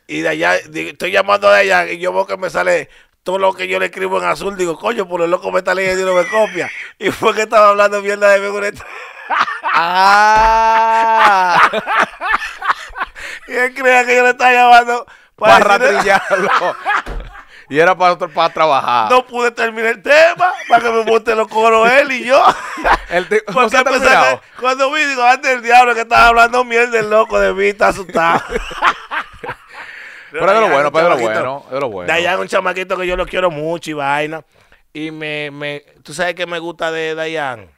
Y Dayan, estoy llamando a Dayan y yo veo que me sale todo lo que yo le escribo en azul, digo, coño, por el loco me está leyendo y no me copia. Y fue que estaba hablando mierda de Megureto. ¡Ah! y él creía que yo le estaba llamando para, para y era para, para trabajar. No pude terminar el tema para que me monte los coros él y yo. El no cuando vi, digo, antes el diablo que estaba hablando mierda el loco de mí, está asustado. Pero es lo bueno, pero lo bueno, lo bueno. Dayan es un chamaquito que yo lo quiero mucho y vaina. Y me, me tú sabes que me gusta de Dayan.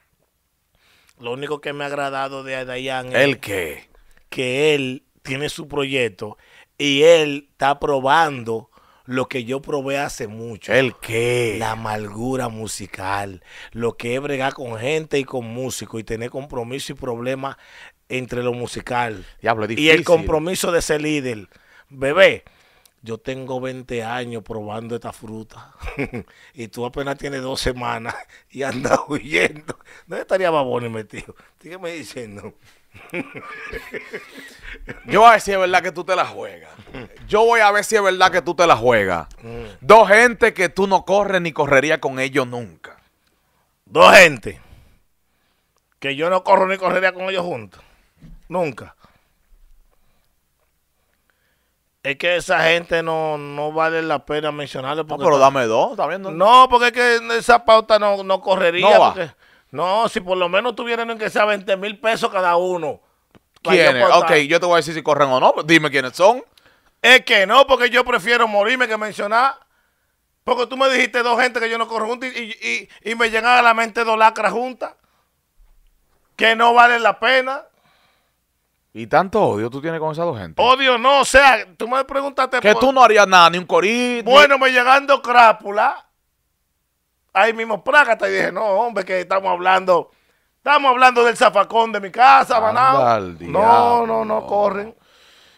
Lo único que me ha agradado de Dayan es ¿El qué? que él tiene su proyecto y él está probando lo que yo probé hace mucho. ¿El qué? La amargura musical. Lo que es bregar con gente y con músicos y tener compromiso y problema entre lo musical. Diablo, Y el compromiso de ser líder bebé, yo tengo 20 años probando esta fruta y tú apenas tienes dos semanas y andas huyendo. ¿Dónde estaría babón y metido? Sígueme diciendo. yo voy a ver si es verdad que tú te la juegas. Yo voy a ver si es verdad que tú te la juegas. Mm. Dos gente que tú no corres ni correría con ellos nunca. Dos gente que yo no corro ni correría con ellos juntos. Nunca. Es que esa gente no, vale la pena mencionarle. Porque pero dame dos también. No, no porque es que esa pauta no, correría. No, si por lo menos tuvieran que sea 20 mil pesos cada uno. ¿Quiénes? Ok, yo te voy a decir si corren o no. Pues dime quiénes son. Es que no, porque yo prefiero morirme que mencionar. Porque tú me dijiste dos gente que yo no corro junto y, y, me llegan a la mente dos lacras juntas. Que no vale la pena. ¿Y tanto odio tú tienes con esa dos gente? Odio no, o sea, tú me preguntaste... Que tú no harías nada, ni un corito. Bueno, me llegando crápula, ahí mismo praga y dije, no, hombre, que estamos hablando... Estamos hablando del zafacón de mi casa, maná. No, no, no, corren.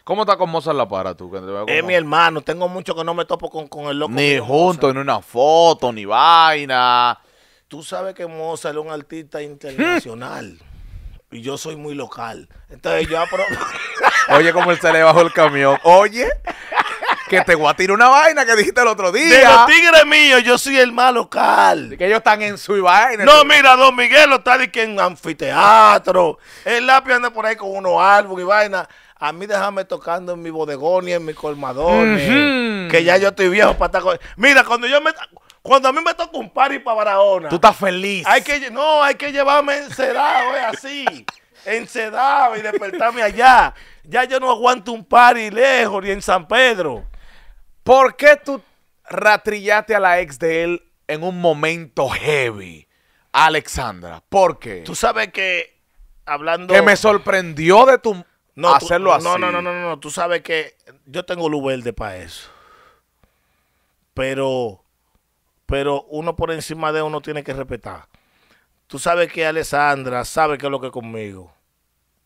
¿Cómo está con Mozart La Para tú? Es mi hermano, tengo mucho que no me topo con, el loco. Ni junto, ni una foto, ni vaina. Tú sabes que Mozart es un artista internacional. y yo soy muy local. Entonces yo aprovecho. Oye, como él se le bajó el camión. Oye, que te voy a tirar una vaina que dijiste el otro día. De tigre mío, yo soy el más local. que ellos están en su vaina. No, mira, Don Miguel lo está diciendo que en anfiteatro. El lápiz anda por ahí con unos árboles y vaina. A mí déjame tocando en mi bodegón y en mi colmador. Eh, que ya yo estoy viejo para estar con... Mira, cuando yo me... Cuando a mí me toca un party para Barahona. Tú estás feliz. Hay que, no, hay que llevarme en es así. sedado y despertarme allá. Ya yo no aguanto un party lejos ni en San Pedro. ¿Por qué tú ratrillaste a la ex de él en un momento heavy, Alexandra? ¿Por qué? Tú sabes que hablando. Que me sorprendió de tu no, hacerlo así. No, no, no, no, no. Tú sabes que yo tengo luz verde para eso. Pero pero uno por encima de uno tiene que respetar. Tú sabes que Alessandra sabe que es lo que es conmigo,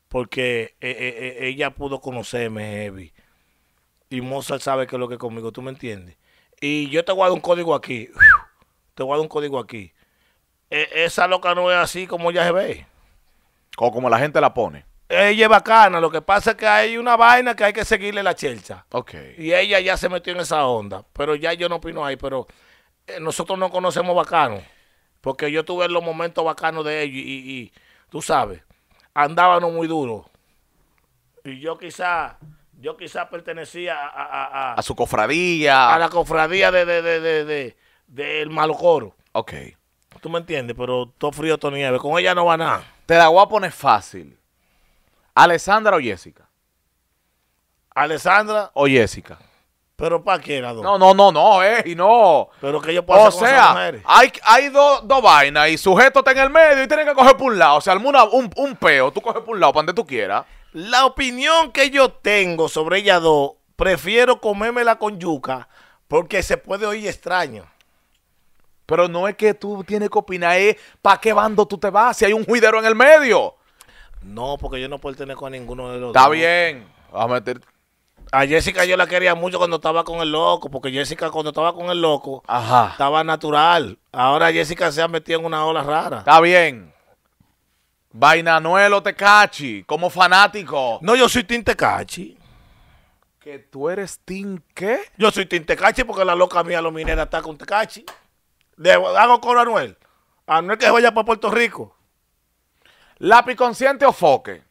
porque eh, eh, eh, ella pudo conocerme, Heavy. Y Mozart sabe que es lo que es conmigo, ¿tú me entiendes? Y yo te guardo un código aquí, te guardo un código aquí. E, esa loca no es así como ya se ve. O como la gente la pone. Ella es bacana, lo que pasa es que hay una vaina que hay que seguirle la chelcha. Ok. Y ella ya se metió en esa onda, pero ya yo no opino ahí, pero... Eh, nosotros no conocemos bacanos, porque yo tuve los momentos bacanos de ellos y, tú sabes, andábamos muy duro. Y yo quizá, yo quizá pertenecía a... A, su cofradía. A la cofradía de, de, de, de, del malocoro. Ok. Tú me entiendes, pero todo frío, todo nieve. Con ella no va nada. Te la voy a poner fácil. ¿Alessandra o Jessica? ¿Alessandra o Jessica? ¿Pero para qué era, No, no, no, no, eh, y no. Pero que yo puedo hacer O sea, hay, hay dos vainas y sujeto está en el medio y tienen que coger por un lado. O sea, un, peo, tú coges por un lado, para donde tú quieras. La opinión que yo tengo sobre ella dos, prefiero comérmela con yuca porque se puede oír extraño. Pero no es que tú tienes que opinar, es eh, para qué bando tú te vas si hay un juidero en el medio. No, porque yo no puedo tener con ninguno de los dos. Está bien, vamos a meter a Jessica yo la quería mucho cuando estaba con el loco, porque Jessica cuando estaba con el loco Ajá. estaba natural. Ahora Jessica se ha metido en una ola rara. Está bien. Vainanuelo Tecachi, como fanático. No, yo soy Tintecachi. Tecachi. ¿Que tú eres tin qué? Yo soy Tintecachi Tecachi porque la loca mía, lo minera, está con Tecachi. hago coro a Anuel. A Anuel que vaya para Puerto Rico. ¿Lápiz consciente o foque?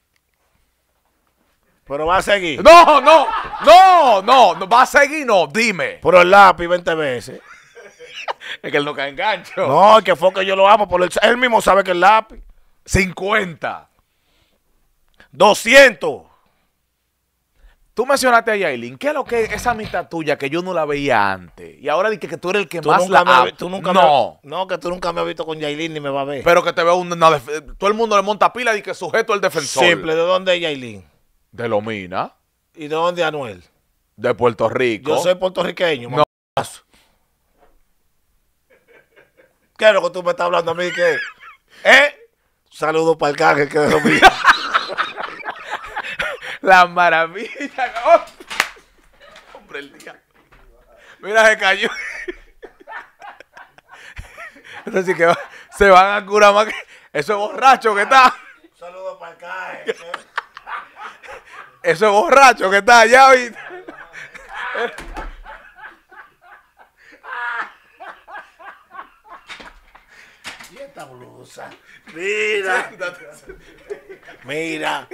Pero va a seguir. No, no, no, no, va a seguir, no, dime. pero el lápiz 20 veces. es que él no cae en No, es que fue que yo lo amo. Por él mismo sabe que el lápiz. 50. 200. Tú mencionaste a Yailin. ¿Qué es lo que es esa amistad tuya que yo no la veía antes? Y ahora dije que, tú eres el que más la me, tú nunca No. no, que tú nunca me has visto con Yailin ni me va a ver. Pero que te veo un Todo el mundo le monta pila y que sujeto el defensor. Simple, ¿de dónde es Yailin? De Lomina. ¿Y de dónde, Anuel? De Puerto Rico. Yo soy puertorriqueño. No. ¿Qué es lo que tú me estás hablando a mí? ¿Qué? ¿Eh? Saludos para el Caje que de Lomina. La maravilla. Oh. Hombre, el día. Mira, se cayó. Entonces que se van a curar más que... Eso es borracho que está. Saludos para el eso es borracho que está allá hoy. ¿Y esta blusa? Mira. Mira. Mira.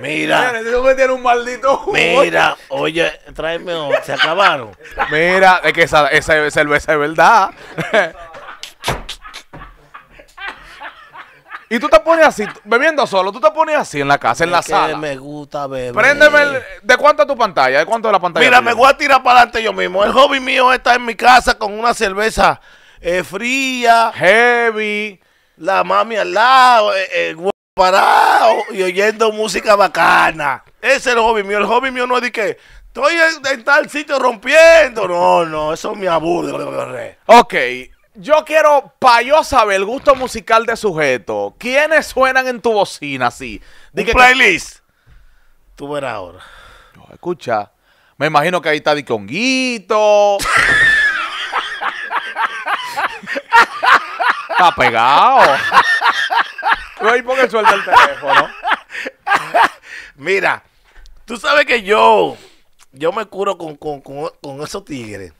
Mira, que tiene un maldito Mira, oye, tráeme, se acabaron. Mira, es que esa, esa cerveza es verdad. Y tú te pones así, bebiendo solo, tú te pones así en la casa, en la que sala. me gusta beber. Préndeme, ¿de cuánto es tu pantalla? ¿De cuánto es la pantalla? Mira, me voy a tirar para adelante yo mismo. El hobby mío está en mi casa con una cerveza eh, fría. Heavy. La mami al lado, eh, eh parado y oyendo música bacana. Ese es el hobby mío. El hobby mío no es de que estoy en, tal sitio rompiendo. No, no, eso me aburre. Ok, yo quiero, para yo saber el gusto musical de sujeto, ¿quiénes suenan en tu bocina así? Un playlist. Tú verás ahora. No, escucha, me imagino que ahí está Diconguito. está pegado. No hay suelta el teléfono. Mira, tú sabes que yo, yo me curo con esos tigres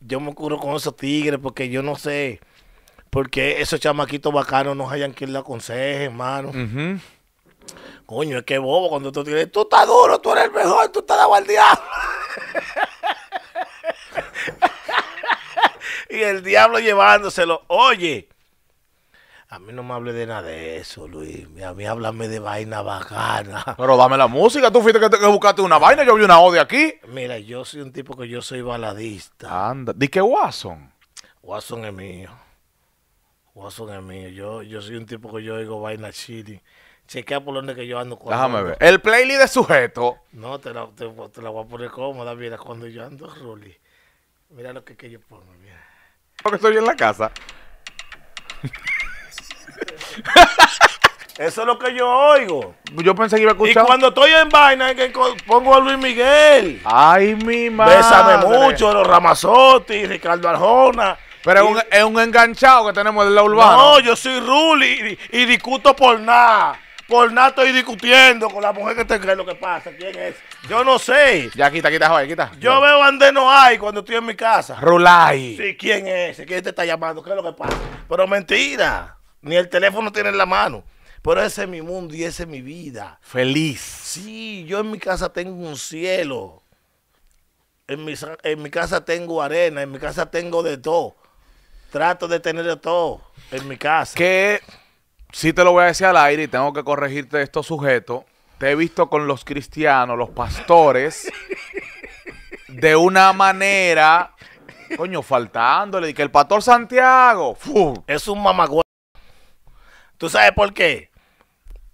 yo me curo con esos tigres porque yo no sé por esos chamaquitos bacanos no hayan quien le aconseje, hermano. Coño, es que bobo cuando tú tienes, tú estás duro, tú eres el mejor, tú estás la y el diablo llevándoselo. Oye, a mí no me hable de nada de eso, Luis. A mí háblame de vaina bacana. Pero dame la música. Tú fuiste que, que buscaste una vaina. Yo vi una odia aquí. Mira, yo soy un tipo que yo soy baladista. Anda. ¿Di qué Watson? Watson es mío. Watson es mío. Yo, yo soy un tipo que yo oigo vaina chili. Chequea por donde que yo ando. Déjame ver. El playlist de sujeto. No, te la, voy a poner cómoda. Mira, cuando yo ando, Roli. Mira lo que, que yo pongo. Mira. Porque estoy en la casa. Eso es lo que yo oigo. Yo pensé que iba a escuchar. Y cuando estoy en vaina, es que pongo a Luis Miguel. Ay, mi madre. Bésame mucho, los Ramazotti, Ricardo Arjona. Pero es, un, enganchado que tenemos del la urbana. No, yo soy Ruli y, discuto por nada. Por nada estoy discutiendo con la mujer que te cree lo que pasa. ¿Quién es? Yo no sé. Ya quita, quita, joder, quita. Yo veo a no hay cuando estoy en mi casa. Rulai. Sí, ¿quién es? ¿Quién te está llamando? ¿Qué es lo que pasa? Pero mentira ni el teléfono tiene en la mano. Pero ese es mi mundo y esa es mi vida. Feliz. Sí, yo en mi casa tengo un cielo. En mi, casa tengo arena, en mi casa tengo de todo. Trato de tener de todo en mi casa. Que si te lo voy a decir al aire y tengo que corregirte de estos sujetos. Te he visto con los cristianos, los pastores, de una manera, coño, faltándole. Que el pastor Santiago, es un mamagüey. ¿Tú sabes por qué?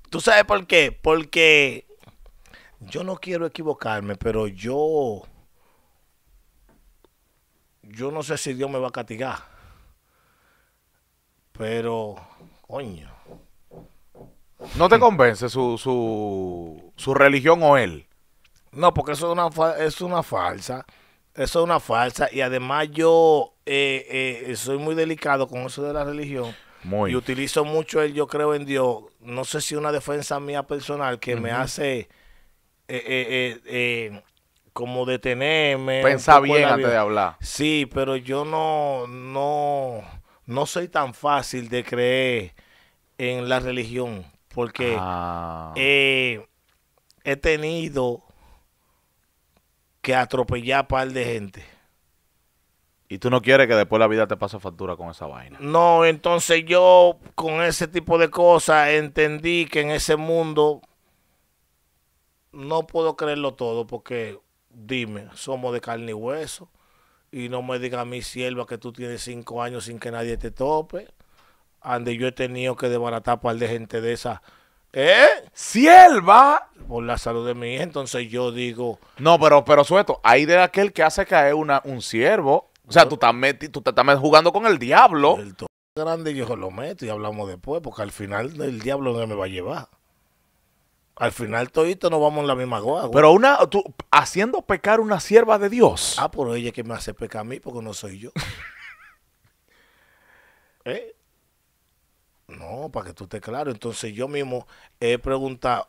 ¿Tú sabes por qué? Porque yo no quiero equivocarme, pero yo... Yo no sé si Dios me va a castigar. Pero, coño. ¿No te convence su, su, religión o él? No, porque eso es una, es una falsa. Eso es una falsa. Y además yo eh, eh, soy muy delicado con eso de la religión. Y utilizo mucho el yo creo en Dios. No sé si una defensa mía personal que me hace eh, eh, eh, como detenerme. Pensar bien antes de hablar. Sí, pero yo no, no, no soy tan fácil de creer en la religión. Porque ah. he tenido que atropellar a par de gente. Y tú no quieres que después la vida te pase factura con esa vaina. No, entonces yo con ese tipo de cosas entendí que en ese mundo no puedo creerlo todo porque, dime, somos de carne y hueso. Y no me diga a mi sierva que tú tienes cinco años sin que nadie te tope. Ande, yo he tenido que desbaratar par de gente de esa. ¿Eh? ¡Sierva! Por la salud de mi hija, entonces yo digo. No, pero, pero suelto, hay de aquel que hace caer una, un siervo o sea, tú estás, meti tú estás jugando con el diablo. El es grande yo lo meto y hablamos después, porque al final el diablo no me va a llevar. Al final todito nos vamos en la misma guagua. Pero una, tú, haciendo pecar una sierva de Dios. Ah, pero ella que me hace pecar a mí porque no soy yo. ¿Eh? No, para que tú estés claro. Entonces yo mismo he preguntado,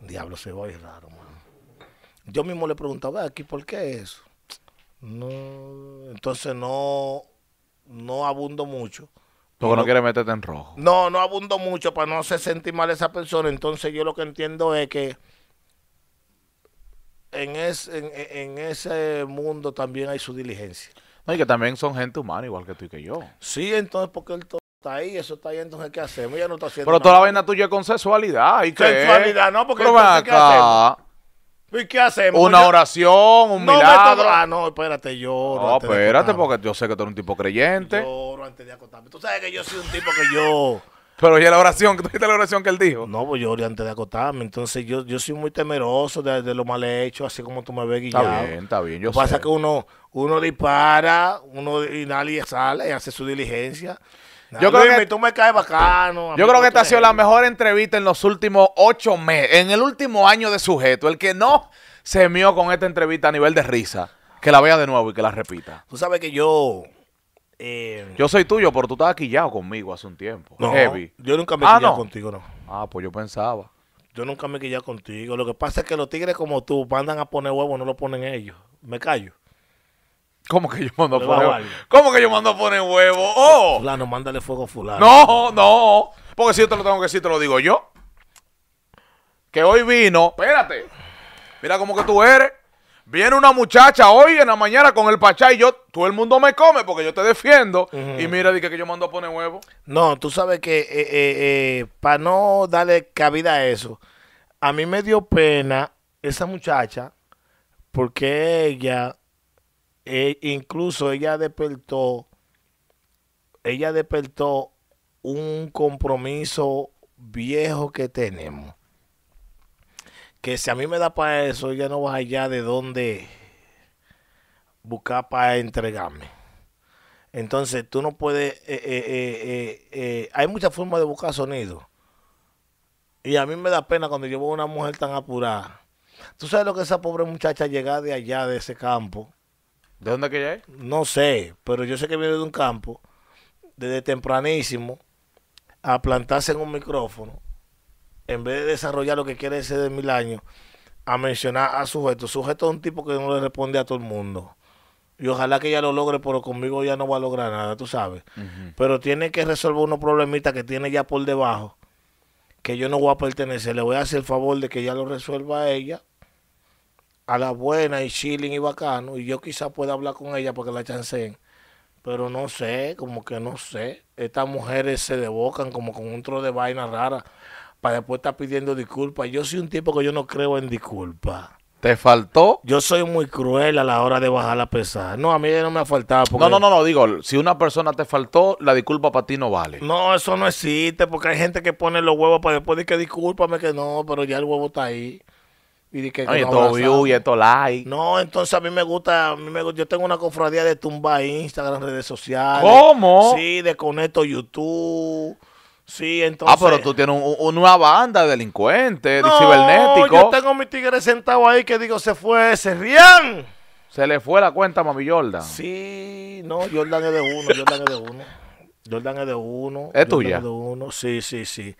diablo, se va a ir raro, mano. Yo mismo le he preguntado, aquí, ¿por qué eso? No, entonces no, no abundo mucho. Porque no, quiere meterte en rojo. No, no abundo mucho para no hacer sentir mal esa persona. Entonces yo lo que entiendo es que en, es, en, ese mundo también hay su diligencia. No, y que también son gente humana, igual que tú y que yo. Sí, entonces porque él está ahí, eso está ahí, entonces ¿qué hacemos? Ya no está Pero toda la vaina tuya es con sexualidad. ¿y no, porque ¿qué hacemos? ¿Y qué hacemos? Una oración, un no milagro. Ah, no, espérate, lloro. No, espérate, porque yo sé que tú eres un tipo creyente. Lloro antes de acotarme, Tú sabes que yo soy un tipo que yo. Pero oye, la oración, ¿tú viste la oración que él dijo? No, pues yo lloro antes de acotarme, Entonces yo, yo soy muy temeroso de, lo mal hecho, así como tú me ves guillado. Está bien, está bien, yo Lo que pasa es que uno, uno dispara, uno y nadie sale y hace su diligencia yo creo que tú me caes bacano. Yo creo que esta ha sido la mejor entrevista en los últimos ocho meses, en el último año de sujeto. El que no se mió con esta entrevista a nivel de risa, que la vea de nuevo y que la repita. Tú sabes que yo eh, yo soy tuyo, pero tú estabas quillado conmigo hace un tiempo. No, yo nunca me he ah, contigo, no. Ah, pues yo pensaba. Yo nunca me he contigo. Lo que pasa es que los tigres como tú mandan a poner huevos, no lo ponen ellos. Me callo. ¿Cómo que yo mando a poner huevo? ¿Cómo que yo mando a poner huevo? ¡Oh! Fulano, mándale fuego a fulano. No, no. Porque si yo te lo tengo que decir, te lo digo yo. Que hoy vino, espérate. Mira cómo que tú eres. Viene una muchacha hoy en la mañana con el pachá y yo, todo el mundo me come porque yo te defiendo. Y mira, dije que yo mando a poner huevo. No, tú sabes que eh, eh, eh, para no darle cabida a eso, a mí me dio pena esa muchacha porque ella e incluso ella despertó, ella despertó un compromiso viejo que tenemos. Que si a mí me da para eso, ya no vas allá de donde buscar para entregarme. Entonces tú no puedes... Eh, eh, eh, hay muchas formas de buscar sonido. Y a mí me da pena cuando llevo a una mujer tan apurada. Tú sabes lo que esa pobre muchacha llega de allá, de ese campo, ¿De dónde que ella es? No sé, pero yo sé que viene de un campo, desde tempranísimo, a plantarse en un micrófono, en vez de desarrollar lo que quiere ese de mil años, a mencionar a sujetos. Sujeto es un tipo que no le responde a todo el mundo. Y ojalá que ella lo logre, pero conmigo ya no va a lograr nada, tú sabes. Pero tiene que resolver unos problemitas que tiene ya por debajo, que yo no voy a pertenecer. Le voy a hacer el favor de que ella lo resuelva a ella a la buena y chilling y bacano, y yo quizá pueda hablar con ella porque la chanceen. Pero no sé, como que no sé. Estas mujeres se devocan como con un tro de vaina rara para después estar pidiendo disculpas. Yo soy un tipo que yo no creo en disculpas. ¿Te faltó? Yo soy muy cruel a la hora de bajar la pesada. No, a mí no me ha faltado. No, no, no, digo, si una persona te faltó, la disculpa para ti no vale. No, eso no existe, porque hay gente que pone los huevos para después decir que discúlpame que no, pero ya el huevo está ahí. Y de que, esto view y esto like. No, entonces a mí me gusta, a mí me, yo tengo una cofradía de tumba Instagram, redes sociales. ¿Cómo? Sí, de conecto YouTube. Sí, entonces. Ah, pero tú tienes una banda de delincuentes, no, de cibernéticos. Yo tengo mi tigre sentado ahí que digo, se fue, se rían. Se le fue la cuenta, mami Jordan. Sí, no, Jordan es de uno, Jordan es de uno. Jordan es de uno. ¿Es tuya? de uno. Sí, sí, sí.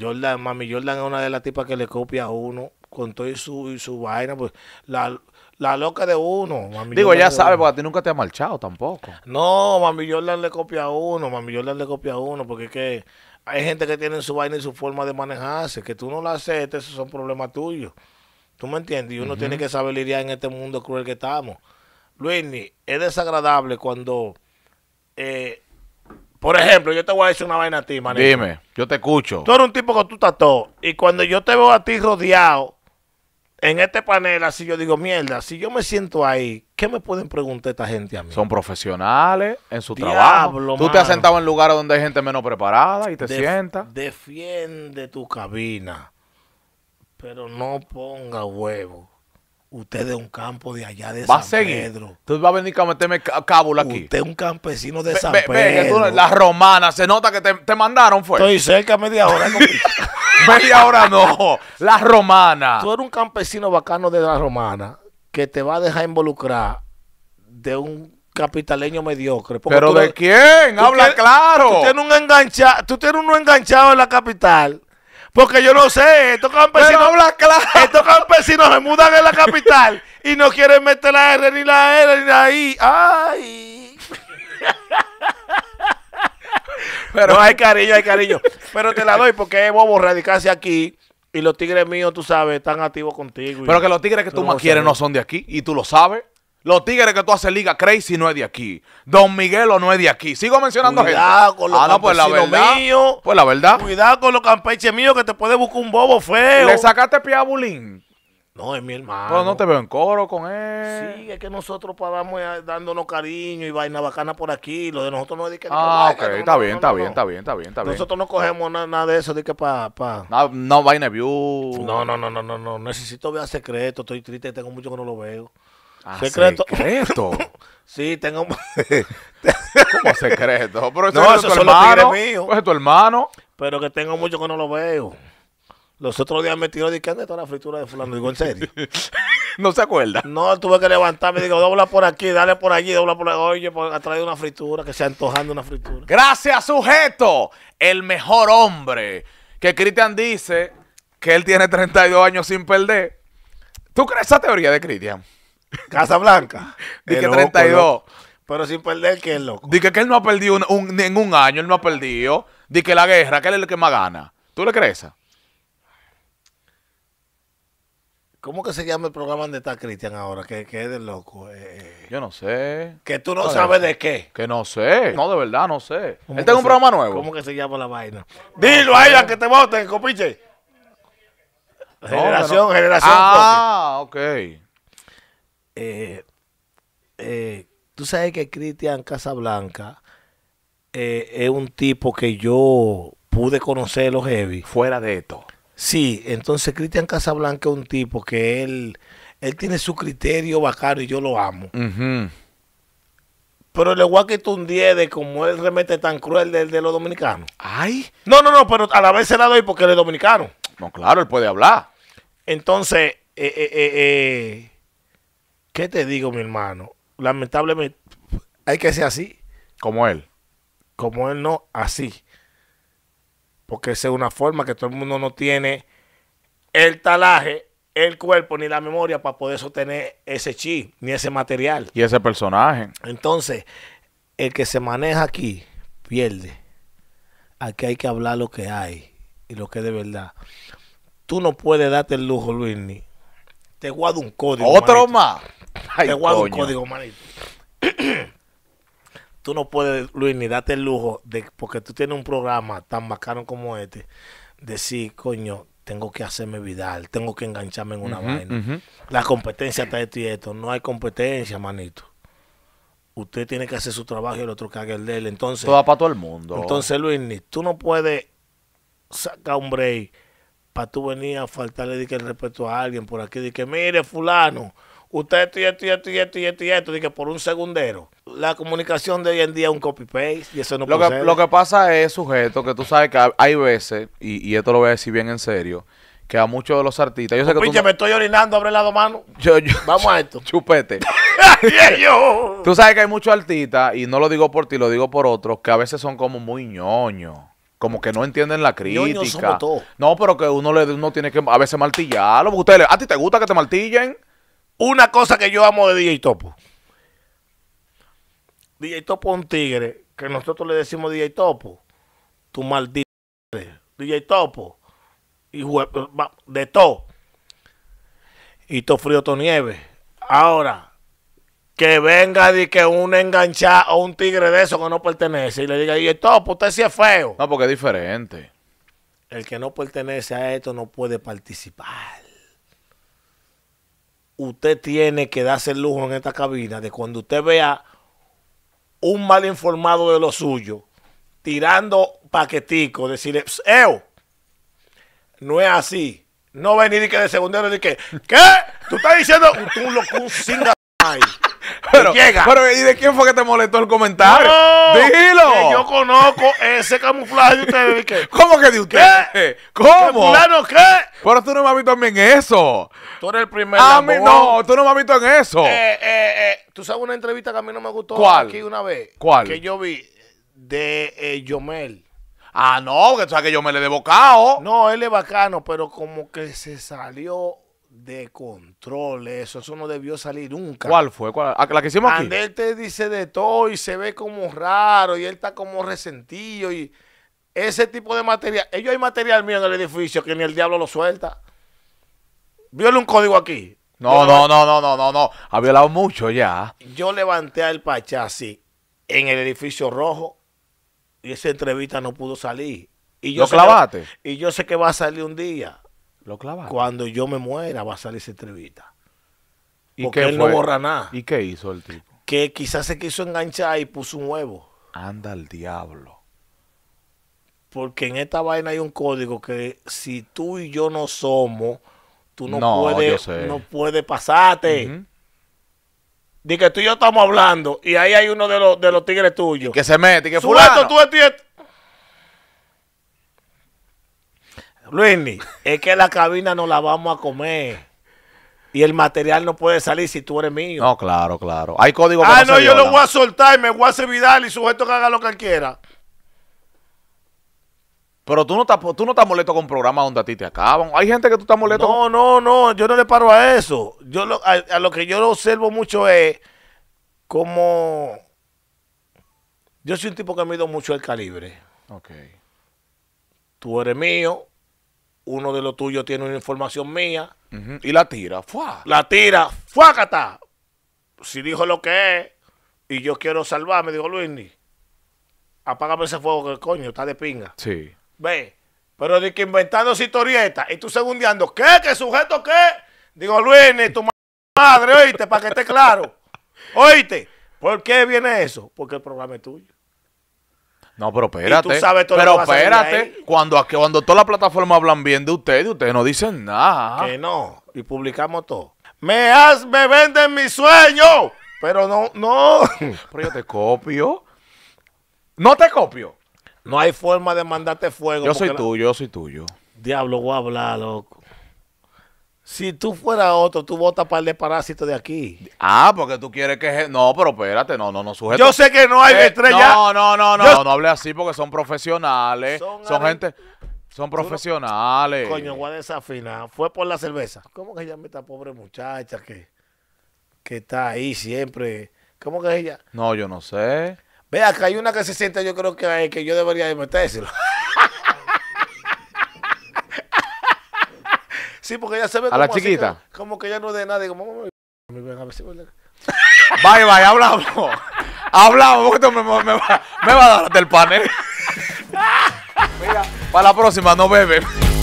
Jordan, mami Jordan es una de las tipas que le copia a uno con todo y su, su vaina, pues la, loca de uno. Digo, ya sabe, porque a ti nunca te ha marchado tampoco. No, Mami yo le copia a uno, Mami yo le copia a uno, porque es que hay gente que tiene su vaina y su forma de manejarse, que tú no la aceptes, esos son problemas tuyos. ¿Tú me entiendes? Y uno tiene que saber lidiar en este mundo cruel que estamos. Luis, es desagradable cuando, eh, por ejemplo, yo te voy a decir una vaina a ti, manito. Dime, yo te escucho. Tú eres un tipo que tú estás todo, y cuando yo te veo a ti rodeado en este panel, así yo digo, mierda, si yo me siento ahí, ¿qué me pueden preguntar esta gente a mí? Son profesionales en su trabajo. Tú te has sentado en lugares donde hay gente menos preparada y te sientas. Defiende tu cabina, pero no ponga huevo. Usted de un campo de allá de San Pedro. Tú a venir a meterme cábula aquí. Usted es un campesino de San Pedro. la romana, se nota que te, mandaron, fue. Estoy cerca media hora. media hora no. La romana. Tú eres un campesino bacano de la romana que te va a dejar involucrar de un capitaleño mediocre. ¿Pero de quién? Habla claro. Tú tienes, un engancha, tú tienes uno enganchado en la capital porque yo no sé, estos campesinos, estos campesinos se mudan en la capital y no quieren meter la R ni la R ni la I. ¡Ay! Pero hay cariño, hay cariño. Pero te la doy porque es bobo radicarse aquí. Y los tigres míos, tú sabes, están activos contigo. Pero que los tigres que tú, más quieres no son de aquí y tú lo sabes. Los tigres que tú haces liga, Crazy no es de aquí. Don Miguelo no es de aquí. Sigo mencionando cuidado Con los ah, pues, pues la verdad. Cuidado con los campeches míos que te puede buscar un bobo feo. Le sacaste pie No, es mi hermano. Pero no te veo en coro con él. Sí, es que nosotros vamos eh, dándonos cariño y vaina bacana por aquí. Lo de nosotros no es de que... Ah, ok, está, bien, está bien, está bien, está bien, Nosotros no cogemos nada de eso, de que pa... pa. Ah, no, vaina view. No, no, no, no, no, Necesito ver a secreto. Estoy triste, tengo mucho que no lo veo. Ah, secreto. sí, tengo secreto? Pero no, es tu hermano. Pues es tu hermano. Pero que tengo mucho que no lo veo. Los otros días me tiró de que toda la fritura de fulano. Digo, ¿en serio? ¿No se acuerda? No, tuve que levantarme. y Digo, dobla por aquí, dale por allí, dobla por allí. Oye, por atrás de una fritura, que se antojando una fritura. Gracias, sujeto. El mejor hombre. Que Cristian dice que él tiene 32 años sin perder. ¿Tú crees esa teoría de Cristian? Casa Blanca Dice 32. Pero sin perder, que es loco. Dice que él no ha perdido un, en un año, él no ha perdido. Dice que la guerra, que él es el que más gana. ¿Tú le crees? a ¿Cómo que se llama el programa donde está Cristian ahora? Que, es de loco. Eh, eh. Yo no sé. Que tú no sabes de qué. Que no sé. No, de verdad, no sé. Él tiene un programa nuevo. ¿Cómo que se llama la vaina? Dilo ahí, que te voten, copiche. generación, generación. Ah, ok. Eh, eh, tú sabes que Cristian Casablanca eh, es un tipo que yo pude conocer los heavy. Fuera de esto. Sí, entonces Cristian Casablanca es un tipo que él, él tiene su criterio bacano y yo lo amo. Pero le voy a quitar un 10 de como él remete tan cruel de, de, los dominicanos. Ay. No, no, no, pero a la vez se la doy porque él es dominicano. No, claro, él puede hablar. Entonces, eh, eh, eh, ¿Qué te digo, mi hermano? Lamentablemente, hay que ser así. Como él. Como él no, así. Porque esa es una forma que todo el mundo no tiene el talaje, el cuerpo ni la memoria para poder sostener ese chi, ni ese material. Y ese personaje. Entonces, el que se maneja aquí pierde. Aquí hay que hablar lo que hay y lo que es de verdad. Tú no puedes darte el lujo, Luis. Te guardo un código. Otro más te guardo código, manito. tú no puedes, Luis, ni date el lujo de, porque tú tienes un programa tan bacano como este, decir, coño, tengo que hacerme vidal, tengo que engancharme en una vaina. La competencia está esto y esto. No hay competencia, manito. Usted tiene que hacer su trabajo y el otro que el de él. Entonces, todo para todo el mundo. Entonces, Luis, ni tú no puedes sacar un break para tú venir a faltarle el respeto a alguien por aquí. De que, mire, fulano usted esto y esto y esto y esto y esto y esto, y que por un segundero. La comunicación de hoy en día es un copy-paste y eso no lo que, lo que pasa es, sujeto, que tú sabes que hay veces, y, y esto lo voy a decir bien en serio, que a muchos de los artistas. Yo sé que pues pinche, tú me estoy orinando, abre la mano. Vamos a esto. Chupete. tú sabes que hay muchos artistas, y no lo digo por ti, lo digo por otros, que a veces son como muy ñoños. Como que no entienden la crítica. No, pero que uno le uno tiene que a veces martillarlo. ustedes, ¿a ti te gusta que te martillen? Una cosa que yo amo de DJ Topo. DJ Topo es un tigre que nosotros le decimos DJ Topo. Tu maldito DJ Topo. Y de todo. Y todo frío, to nieve. Ahora, que venga de que un enganchado o un tigre de eso que no pertenece y le diga, DJ Topo, usted sí es feo. No, porque es diferente. El que no pertenece a esto no puede participar usted tiene que darse el lujo en esta cabina de cuando usted vea un mal informado de lo suyo tirando paquetico, decirle, ¡Eo! No es así. No venir y que de segundero ni que, ¿qué? ¿Tú estás diciendo? Tú lo un Pero, ¿y de quién fue que te molestó el comentario? No, Dilo. Que yo conozco ese camuflaje de ustedes. ¿qué? ¿Cómo que de ustedes? ¿Qué? ¿Cómo? camuflano ¿Qué? Pero tú no me has visto a mí en eso. Tú eres el primer. A mí no, tú no me has visto en eso. Eh, eh, eh. Tú sabes una entrevista que a mí no me gustó ¿Cuál? aquí una vez. ¿Cuál? Que yo vi de eh, Yomel. Ah, no, que tú sabes que Yomel es de bocado. No, él es bacano, pero como que se salió de control. Eso, eso no debió salir nunca. ¿Cuál fue? Ah, ¿La que hicimos te dice de todo y se ve como raro y él está como resentido y ese tipo de material. Ellos hay material mío en el edificio que ni el diablo lo suelta. Viole un código aquí. No, no, no, no, no, no, no. Ha violado mucho ya. Yo levanté al Pachá en el edificio rojo y esa entrevista no pudo salir. Y yo ¿Lo y yo sé que va a salir un día. Cuando yo me muera va a salir esa entrevista. ¿Y Porque qué él no borra nada. ¿Y qué hizo el tipo? Que quizás se quiso enganchar y puso un huevo. Anda el diablo. Porque en esta vaina hay un código que si tú y yo no somos, tú no, puedes, no pasarte. Dice que tú y yo estamos hablando y ahí hay uno de los, de los tigres tuyos. que se mete, y que fulano. tú, Luis, es que la cabina no la vamos a comer. Y el material no puede salir si tú eres mío. No, claro, claro. Hay código Ah, no, yo lo voy a soltar y me voy a hacer vidal y sujeto que haga lo que él quiera. Pero tú no estás, tú no estás molesto con programas donde a ti te acaban. Hay gente que tú estás molesto. No, no, no. Yo no le paro a eso. Yo a, lo que yo lo observo mucho es como. Yo soy un tipo que mido mucho el calibre. Ok. Tú eres mío, uno de los tuyos tiene una información mía y la tira. ¡Fua! La tira. ¡Fuácata! Si dijo lo que es y yo quiero salvarme, dijo Luisni, apágame ese fuego que coño está de pinga. Sí. Ve, pero de que inventando historietas y tú segundeando, ¿qué? ¿Qué sujeto qué? Digo, Luisni, tu madre, oíste, para que esté claro. Oíste, ¿por qué viene eso? Porque el programa es tuyo. No, pero espérate. tú sabes pero que espérate, cuando, cuando todas las plataformas hablan bien de ustedes, ustedes no dicen nada. Que no, y publicamos todo. Me, has, me venden mi sueño, pero no, no. Pero yo te copio. No te copio. No hay forma de mandarte fuego. Yo soy tuyo, yo soy tuyo. Diablo, voy a hablar, loco. Si tú fueras otro, tú votas para el de Parásito de aquí. Ah, porque tú quieres que... No, pero espérate, no, no, no, sujeto. Yo sé que no hay eh, estrella. No, no, no, no, No, no hable así porque son profesionales. Son, gente... Son profesionales. Coño, voy a Fue por la cerveza. ¿Cómo que me esta pobre muchacha que, que está ahí siempre? ¿Cómo que ella? No, yo no sé. Vea, que hay una que se siente, yo creo que, que yo debería metérselo. Sí, porque ella se ve a como la chiquita. como que ya no es de nadie. Como, bye, bye, hablamos. hablamos, porque esto me, va, me va a dar hasta panel. Mira, para la próxima no bebe.